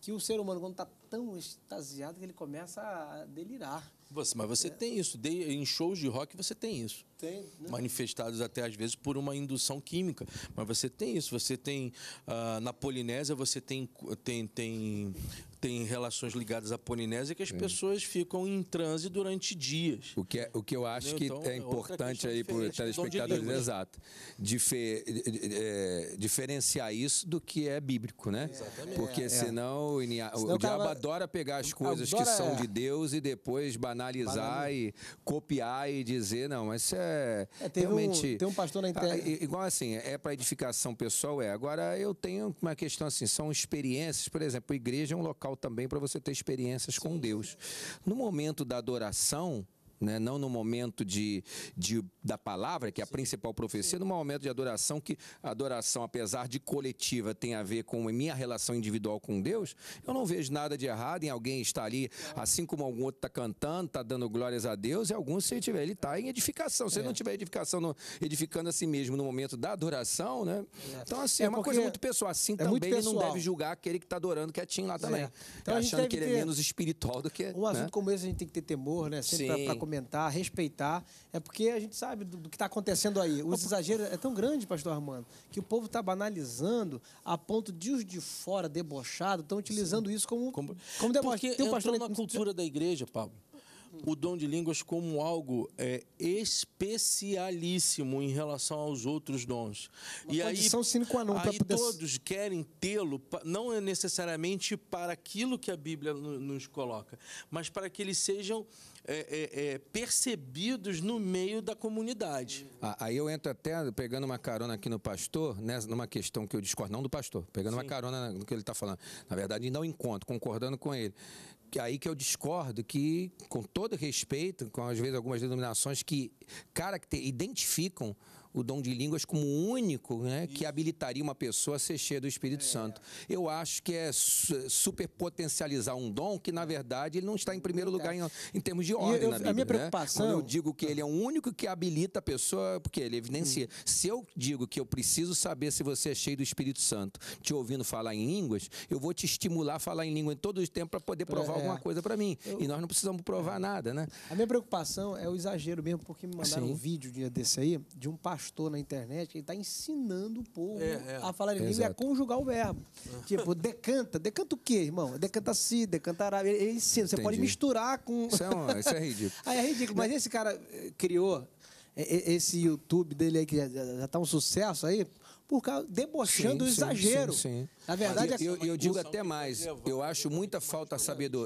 A: que o ser humano, quando está tão extasiado, que ele começa a
B: delirar. Você, mas você é. tem isso. De, em shows de rock você tem isso. Tem, né? Manifestados até às vezes por uma indução química. Mas você tem isso. Você tem. Uh, na Polinésia você tem, tem, tem tem relações ligadas à Polinésia que as Sim. pessoas ficam em transe durante dias. O que, é, o que eu acho que então, é, é importante aí para o telespectador, exato,
D: Difer, é, diferenciar isso do que é bíblico, né? Exatamente. Porque é, é. senão o, senão o, diabo ela... adora pegar as coisas adora... que é. são de Deus e depois banalizar Banal... e copiar e dizer, não, isso é, realmente... Um, tem um pastor na internet... Ah, igual assim, é para edificação pessoal, é. Agora, eu tenho uma questão assim, são experiências, por exemplo, igreja é um local também para você ter experiências com Deus. No momento da adoração, né? Não no momento de, de, da palavra, que é a Sim. principal profecia, Sim. no momento de adoração, que a adoração, apesar de coletiva, tem a ver com a minha relação individual com Deus, eu não vejo nada de errado em alguém estar ali, assim como algum outro está cantando, está dando glórias a Deus, e alguns se tiver, ele está em edificação. Se é. não tiver edificação, no, edificando a si mesmo no momento da adoração, né? É. Então, assim, é, é uma coisa muito pessoal. Assim é também pessoal. ele não deve julgar aquele que está adorando quietinho lá é. também. Então, tá achando que ele é menos espiritual do que. Um assunto né? como esse a gente
A: tem que ter temor, né? Sempre para começar comentar, respeitar, é porque a gente sabe do, do que está acontecendo aí. Os exageros é tão grande, pastor Armando, que o povo está banalizando a ponto de os de fora, debochado, estão utilizando Sim. isso como, como, deboche. Porque Tem um pastor na cultura da
B: igreja, Pablo o dom de línguas como algo é, especialíssimo em relação aos outros dons. Uma e aí, sine qua non aí poder... todos querem tê-lo, não é necessariamente para aquilo que a Bíblia nos coloca, mas para que eles sejam é, é, é percebidos no meio da comunidade. Ah, aí eu
D: entro até pegando uma carona aqui no pastor, né, numa questão que eu discordo, não do pastor, pegando Sim. uma carona no que ele está falando. Na verdade, não encontro, concordando com ele aí que eu discordo que, com todo respeito, com às vezes algumas denominações que caracter, identificam o dom de línguas como único né, que habilitaria uma pessoa a ser cheia do Espírito é. Santo. Eu acho que é super potencializar um dom que, na verdade, ele não está em primeiro lugar em, em termos de ordem. Eu, Bíblia, a minha preocupação. Né? Quando eu digo que ele é o único que habilita a pessoa, porque ele evidencia. Hum. Se eu digo que eu preciso saber se você é cheio do Espírito Santo, te ouvindo falar em línguas, eu vou te estimular a falar em língua em todo o tempo para poder provar é. alguma coisa para mim. Eu... E nós não precisamos provar é. nada, né? A minha preocupação é o exagero mesmo, porque me mandaram Sim. um vídeo desse aí de um pastor
A: pastor na internet, ele está ensinando o povo é, é. a falar em língua e a conjugar o verbo. *laughs* tipo, decanta. Decanta o quê, irmão? Decanta se, decantará. Ele, ensina. Você Entendi. pode misturar com. Isso é, um, isso é ridículo. *laughs* Aí é ridículo. Mas esse cara eh, criou eh, eh, esse YouTube dele aí que já está um sucesso aí por causa debochando sim, o exagero. Sim, sim, Na verdade, eu, eu, assim, eu digo
D: até mais. Eu acho muita falta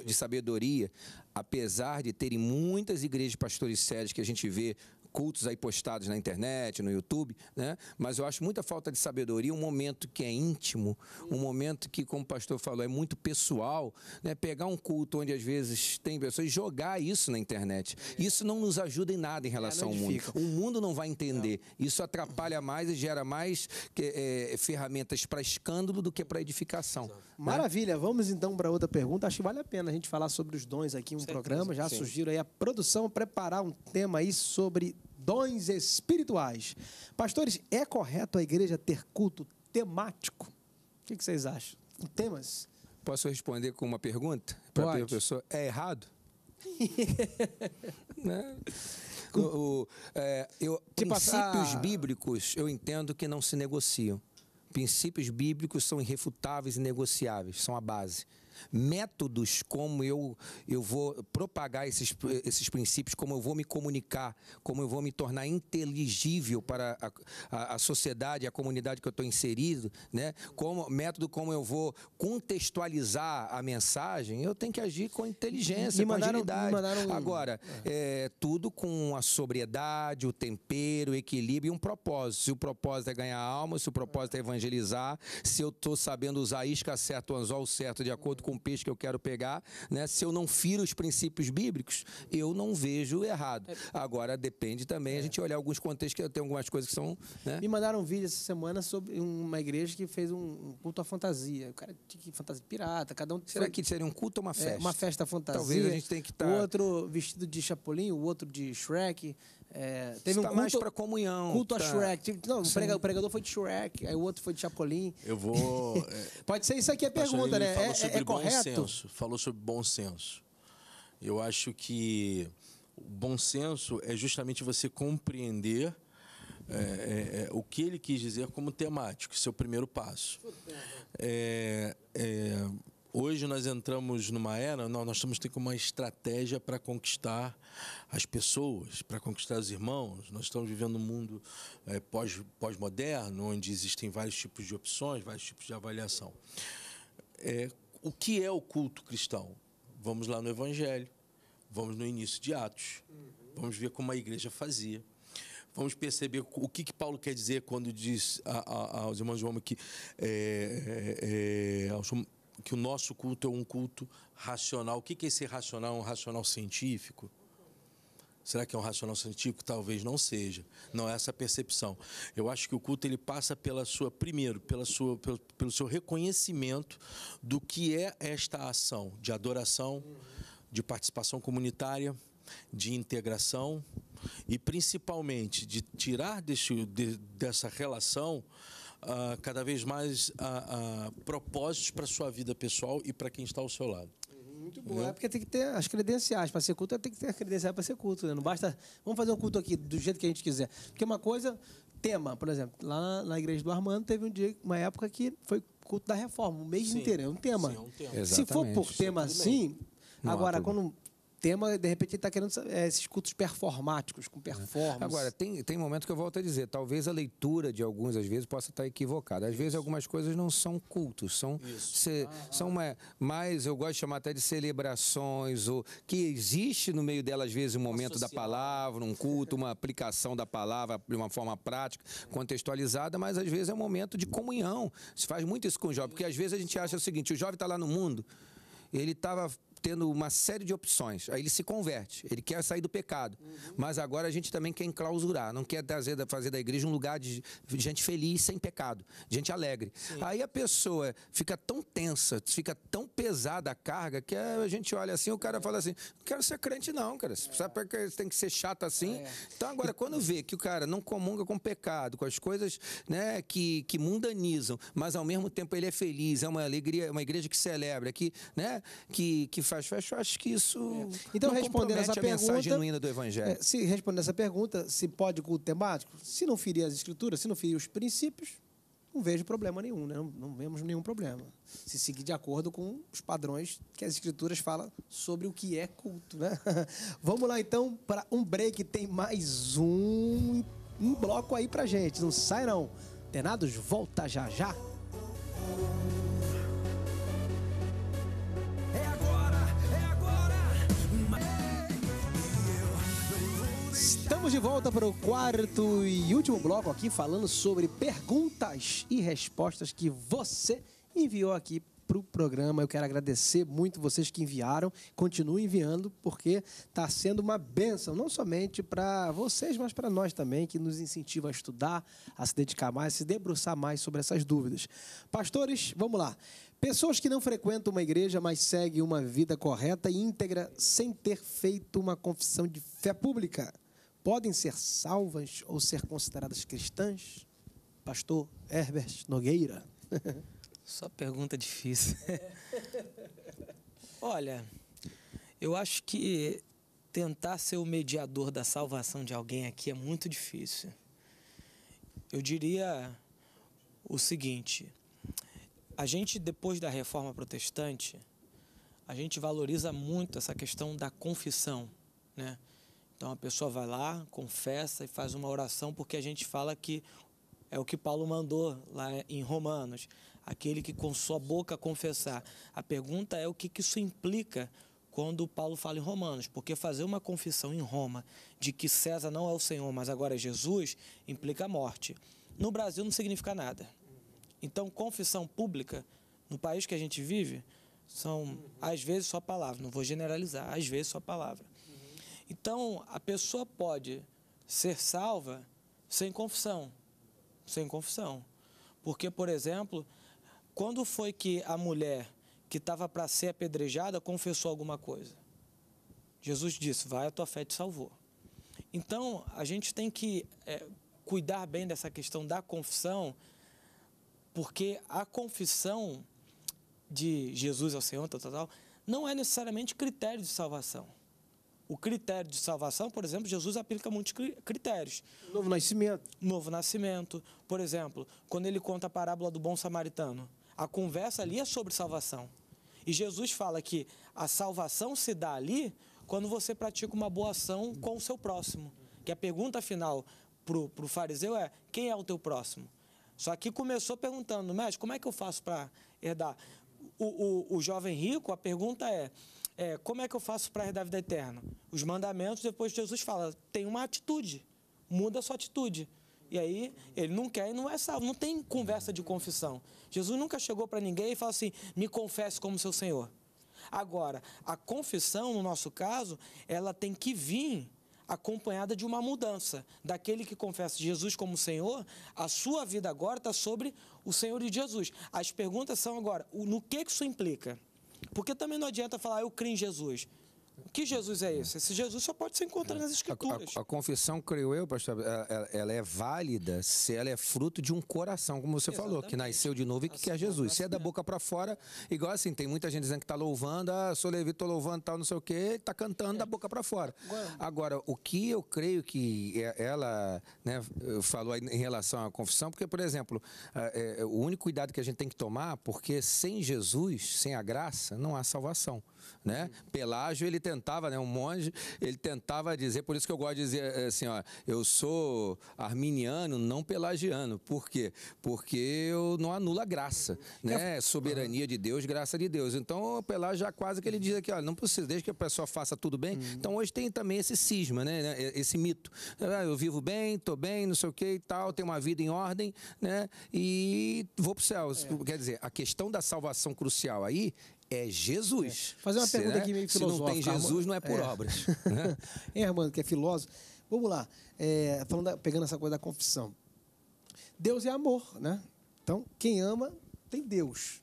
D: de sabedoria, apesar de terem muitas igrejas pastores sérios que a gente vê cultos aí postados na internet, no YouTube, né? Mas eu acho muita falta de sabedoria, um momento que é íntimo, um momento que, como o pastor falou, é muito pessoal, né? Pegar um culto onde às vezes tem pessoas e jogar isso na internet. Isso não nos ajuda em nada em é, relação é, ao mundo. O mundo não vai entender. Não. Isso atrapalha mais e gera mais é, ferramentas para escândalo do que para edificação. Né?
A: Maravilha, vamos então para outra pergunta. Acho que vale a pena a gente falar sobre os dons aqui um programa. Já sim. sugiro aí a produção preparar um tema aí sobre dons espirituais. Pastores, é correto a igreja ter culto temático? O que, vocês acham?
D: temas? Posso responder com uma pergunta? Para a pessoa, é errado? *laughs* né? o, o é, eu, tipo, princípios bíblicos eu entendo que não se negociam. Princípios bíblicos são irrefutáveis e negociáveis, são a base métodos como eu, eu vou propagar esses, esses princípios, como eu vou me comunicar, como eu vou me tornar inteligível para a, a, a sociedade, a comunidade que eu estou inserido, né? como, método como eu vou contextualizar a mensagem, eu tenho que agir com inteligência, me com mandaram, agilidade. Mandaram... Agora, é. é, tudo com a sobriedade, o tempero, o equilíbrio e um propósito. Se o propósito é ganhar alma, se o propósito é evangelizar, se eu estou sabendo usar a isca certo, o anzol certo, de acordo com o peixe que eu quero pegar, né? Se eu não firo os princípios bíblicos, eu não vejo errado. É. Agora depende também é. a gente olhar alguns contextos que tem algumas coisas que são. Né? Me
A: mandaram um vídeo essa semana sobre uma igreja que fez um culto à fantasia. O cara tinha que fantasia pirata, cada um. Será foi... que seria um culto ou uma festa? É, uma
B: festa fantasia. Talvez a gente tenha que estar. Tá... O
A: outro vestido de Chapolin, o outro de Shrek. É, teve Está um tá culto, mais pra comunhão. Culto tá. a Shrek. Não, o pregador, o pregador foi de Shrek, aí o outro foi de Chapolin. Eu vou. *laughs* É, Pode ser isso aqui a pergunta, né? Falou é, é sobre é correto? Bom senso,
B: falou sobre bom senso. Eu acho que o bom senso é justamente você compreender é, é, é o que ele quis dizer como temático, seu primeiro passo. Né? É, Hoje nós entramos numa era, nós, nós temos uma estratégia para conquistar as pessoas, para conquistar os irmãos. Nós estamos vivendo um mundo é, pós-moderno, pós onde existem vários tipos de opções, vários tipos de avaliação. É, o que é o culto cristão? Vamos lá no Evangelho, vamos no início de Atos, vamos ver como a igreja fazia vamos perceber o que, que Paulo quer dizer quando diz a, a, aos irmãos de Roma que é, é, aos, que o nosso culto é um culto racional. O que é esse racional? É um racional científico? Será que é um racional científico? Talvez não seja. Não é essa percepção. Eu acho que o culto ele passa pela sua primeiro, pela sua, pelo, pelo seu reconhecimento do que é esta ação de adoração, de participação comunitária, de integração e principalmente de tirar desse, de, dessa relação uh, cada vez mais uh, uh, propósitos para a sua vida pessoal e para quem está ao seu lado. Uhum,
A: muito bom. É porque tem que ter as credenciais. Para ser culto, tem que ter credenciais para ser culto. Né? Não basta. Vamos fazer um culto aqui do jeito que a gente quiser. Porque uma coisa, tema, por exemplo, lá na igreja do Armando teve um dia, uma época que foi culto da reforma, o mês Sim. inteiro. É um tema. Sim, é um tema. Se for por tema Sim, assim. Agora, quando tema, de repente, ele está querendo é, esses cultos performáticos, com performance. Agora,
D: tem, tem momento que eu volto a dizer, talvez a leitura de alguns, às vezes, possa estar equivocada. Às Isso. vezes, algumas coisas não são cultos, são, se, ah. são uma, é, mais, eu gosto de chamar até de celebrações, ou que existe no meio dela, às vezes, um momento Associado. da palavra, um culto, uma aplicação da palavra de uma forma prática, contextualizada, mas às vezes é um momento de comunhão. Se faz muito isso com o jovem, porque às vezes a gente acha o seguinte: o jovem está lá no mundo, ele estava tendo uma série de opções. Aí ele se converte, ele quer sair do pecado. Uhum. Mas agora a gente também quer enclausurar, não quer trazer, fazer da igreja um lugar de gente feliz, sem pecado, gente alegre. Sim. Aí a pessoa fica tão tensa, fica tão pesada a carga, que é, a gente olha assim, o cara fala assim: não quero ser crente, não, cara. É. Sabe por que tem que ser chato assim? É. Então agora, quando vê que o cara não comunga com o pecado, com as coisas né, que, que mundanizam, mas ao mesmo tempo ele é feliz, é uma alegria, uma igreja que celebra, que, né, que, que faz faz festa, eu acho que isso. É. Então, respondendo essa pergunta. A genuína do Evangelho. É,
A: se respondendo essa pergunta, se pode culto temático, se não ferir as escrituras, se não ferir os princípios, não vejo problema nenhum, né? não, não vemos nenhum problema. Se seguir de acordo com os padrões que as escrituras falam sobre o que é culto. Né? *laughs* Vamos lá então para um break, tem mais um, um bloco aí pra gente. Não sai não. Tenados, volta já já. Estamos de volta para o quarto e último bloco aqui, falando sobre perguntas e respostas que você enviou aqui para o programa. Eu quero agradecer muito vocês que enviaram. Continuem enviando, porque está sendo uma benção, não somente para vocês, mas para nós também, que nos incentiva a estudar, a se dedicar mais, a se debruçar mais sobre essas dúvidas. Pastores, vamos lá. Pessoas que não frequentam uma igreja, mas seguem uma vida correta e íntegra sem ter feito uma confissão de fé pública podem ser salvas ou ser consideradas
C: cristãs? Pastor Herbert Nogueira. *laughs* Só pergunta difícil. *laughs* Olha, eu acho que tentar ser o mediador da salvação de alguém aqui é muito difícil. Eu diria o seguinte: a gente, depois da reforma protestante, a gente valoriza muito essa questão da confissão, né? Então a pessoa vai lá, confessa e faz uma oração, porque a gente fala que é o que Paulo mandou lá em Romanos, aquele que com sua boca confessar. A pergunta é o que, isso implica quando Paulo fala em Romanos, porque fazer uma confissão em Roma de que César não é o Senhor, mas agora é Jesus, implica morte. No Brasil não significa nada. Então, confissão pública, no país que a gente vive, são às vezes só palavras, não vou generalizar, às vezes só palavra. Então, a pessoa pode ser salva sem confissão. Sem confissão. Porque, por exemplo, quando foi que a mulher que estava para ser apedrejada confessou alguma coisa? Jesus disse: Vai, a tua fé te salvou. Então, a gente tem que é, cuidar bem dessa questão da confissão, porque a confissão de Jesus ao Senhor, tal, tal, tal, não é necessariamente critério de salvação. O critério de salvação, por exemplo, Jesus aplica muitos critérios. Novo nascimento. Novo nascimento. Por exemplo, quando ele conta a parábola do bom samaritano, a conversa ali é sobre salvação. E Jesus fala que a salvação se dá ali quando você pratica uma boa ação com o seu próximo. Que a pergunta final para o fariseu é: quem é o teu próximo? Só que começou perguntando, mestre, como é que eu faço para herdar? O, o, o jovem rico, a pergunta é: é, como é que eu faço para herdar a vida eterna? Os mandamentos, depois Jesus fala, tem uma atitude, muda a sua atitude. E aí, ele não quer e não é salvo. Não tem conversa de confissão. Jesus nunca chegou para ninguém e falou assim: me confesse como seu Senhor. Agora, a confissão, no nosso caso, ela tem que vir acompanhada de uma mudança. Daquele que confessa Jesus como Senhor, a sua vida agora está sobre o Senhor de Jesus. As perguntas são agora: no que, que isso implica? Porque também não adianta falar, ah, eu creio em Jesus. Que Jesus é esse? Esse Jesus só pode ser encontrado nas é. Escrituras.
D: A, a, a confissão, creio eu, pastor, ela, ela, é válida se ela é fruto de um coração, como você Exatamente. falou, que nasceu de novo e que assim, quer Jesus. Se é da boca para fora, igual assim, tem muita gente dizendo que está louvando, ah, sou levita, estou louvando, tal, não sei o quê, está cantando é. da boca para fora. Agora, o que eu creio que é, ela né, falou em relação à confissão, porque, por exemplo, é, o único cuidado que a gente tem que tomar, porque sem Jesus, sem a graça, não há salvação né? Pelágio, ele tentava, né, um monge, ele tentava dizer, por isso que eu gosto de dizer eh, assim, ó, eu sou arminiano, não pelagiano. Por quê? Porque eu não anulo a graça, uhum. né? Soberania de Deus, graça de Deus. Então, o Pelágio já quase que ele diz aqui, ó, não precisa, desde que a pessoa faça tudo bem. Uhum. Então, hoje tem também esse cisma, né, né esse mito. Ah, eu vivo bem, tô bem, não sei o que e tal, tenho uma vida em ordem, né? E vou pro céu. É. Quer dizer, a questão da salvação crucial aí é Jesus. É. Fazer uma pergunta é, aqui meio filosófica. Se não tem Jesus, não é por é. obras.
C: *laughs* Né?
A: é, Armando, que é filósofo. Vamos lá. É, falando pegando essa coisa da confissão. Deus é amor, né? Então, quem ama tem Deus.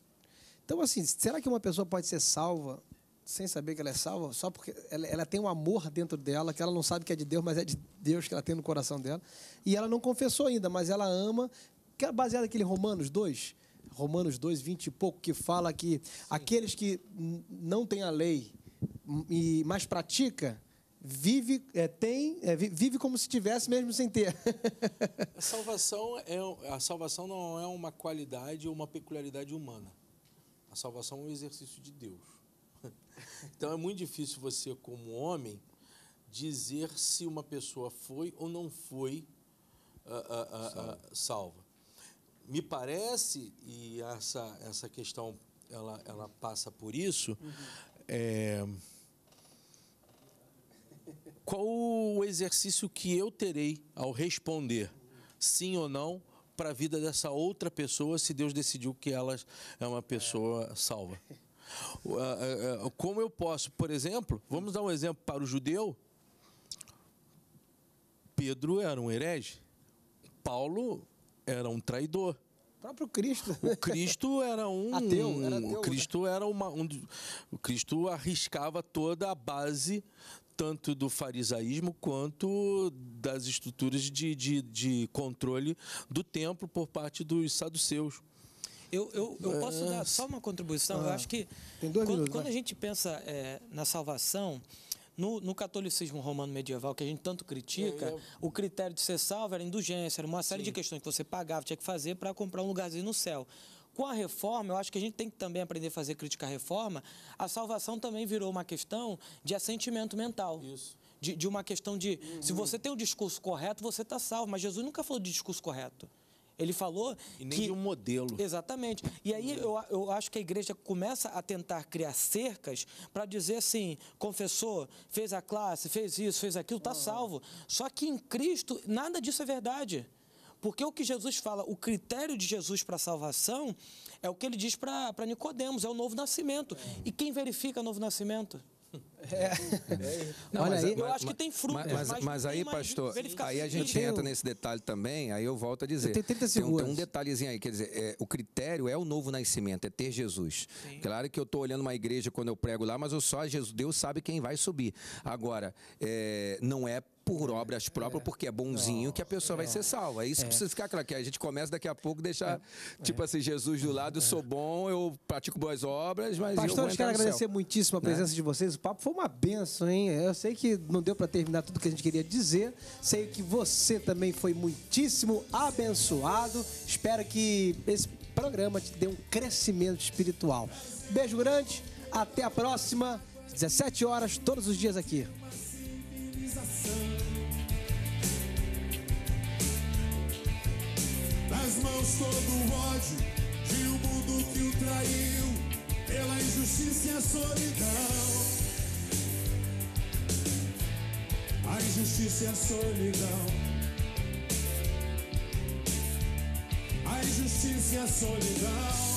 A: Então, assim, será que uma pessoa pode ser salva sem saber que ela é salva, só porque ela, ela, tem um amor dentro dela, que ela não sabe que é de Deus, mas é de Deus que ela tem no coração dela. E ela não confessou ainda, mas ela ama, que é baseado naquele Romanos 2, Romanos 2, 20 e pouco, que fala que Sim. aqueles que não têm a lei, e mas pratica, vive, é, tem, é, vive como se tivesse mesmo sem ter. *laughs*
B: a, salvação é, a salvação não é uma qualidade ou uma peculiaridade humana. A salvação é um exercício de Deus. *laughs* Então é muito difícil você, como homem, dizer se uma pessoa foi ou não foi uh, uh, uh, salva me parece, e essa, essa questão ela, ela passa por isso, uhum. é, qual o exercício que eu terei ao responder sim ou não para a vida dessa outra pessoa se Deus decidiu que ela é uma pessoa salva? É. Como eu posso, por exemplo, vamos dar um exemplo para o judeu? Pedro era um herege. Paulo era um traidor. O
A: próprio Cristo.
B: O Cristo era *laughs* um. Ateu, era ateu, o né? Cristo né? era uma. Um, o Cristo arriscava toda a base, tanto do farisaísmo quanto das estruturas de, de, de controle do templo por parte dos saduceus.
C: Eu, eu, eu é. posso dar só uma contribuição. Ah, eu acho que. Quando, minutos, quando a gente pensa é, na salvação, no, no catolicismo romano medieval, que a gente tanto critica, é, é. o critério de ser salvo era indulgência, era uma série Sim. de questões que você pagava, tinha que fazer para comprar um lugarzinho no céu. Com a reforma, eu acho que a gente tem que também aprender a fazer crítica à reforma. A salvação também virou uma questão de assentimento mental. Isso. De, de uma questão de, uhum. se você tem o um discurso correto, você está salvo. Mas Jesus nunca falou de discurso correto. Ele falou. E nem que, de um modelo. Exatamente. E aí é. eu, eu acho que a igreja começa a tentar criar cercas para dizer assim: confessou, fez a classe, fez isso, fez aquilo, está salvo. Só que em Cristo, nada disso é verdade. Porque o que Jesus fala, o critério de Jesus para a salvação é o que ele diz para Nicodemos, é o novo nascimento. É. E quem verifica o novo nascimento? É. é não, Olha mas, aí, é, eu acho que tem frutas. Mas, mas, mas aí, pastor, aí a gente tenho... entra
D: nesse detalhe também, aí eu volto a dizer. Tem, um, tem um detalhezinho aí, quer dizer, é, o critério é o novo nascimento, é ter Jesus. Sim. Claro que eu estou olhando uma igreja quando eu prego lá, mas eu só Jesus, Deus sabe quem vai subir. Agora, é, não é por obras próprias, é. porque é bonzinho não, que a pessoa não. vai ser é. salva. é Isso que é. precisa ficar claro, que a gente começa daqui a pouco deixar, tipo assim, Jesus do lado, eu sou bom, eu pratico boas obras, mas Pastores, eu quero agradecer céu.
A: muitíssimo a né? presença de vocês. O papo foi uma benção, hein? Eu sei que não deu para terminar tudo que a gente queria dizer. Sei que você também foi muitíssimo abençoado. Espero que esse programa te dê um crescimento espiritual. Beijo grande, até a próxima, 17 horas, todos os dias aqui civilização.
B: Nas mãos todo o ódio de um mundo que o traiu pela injustiça e a solidão. A injustiça e a solidão. A injustiça e a solidão.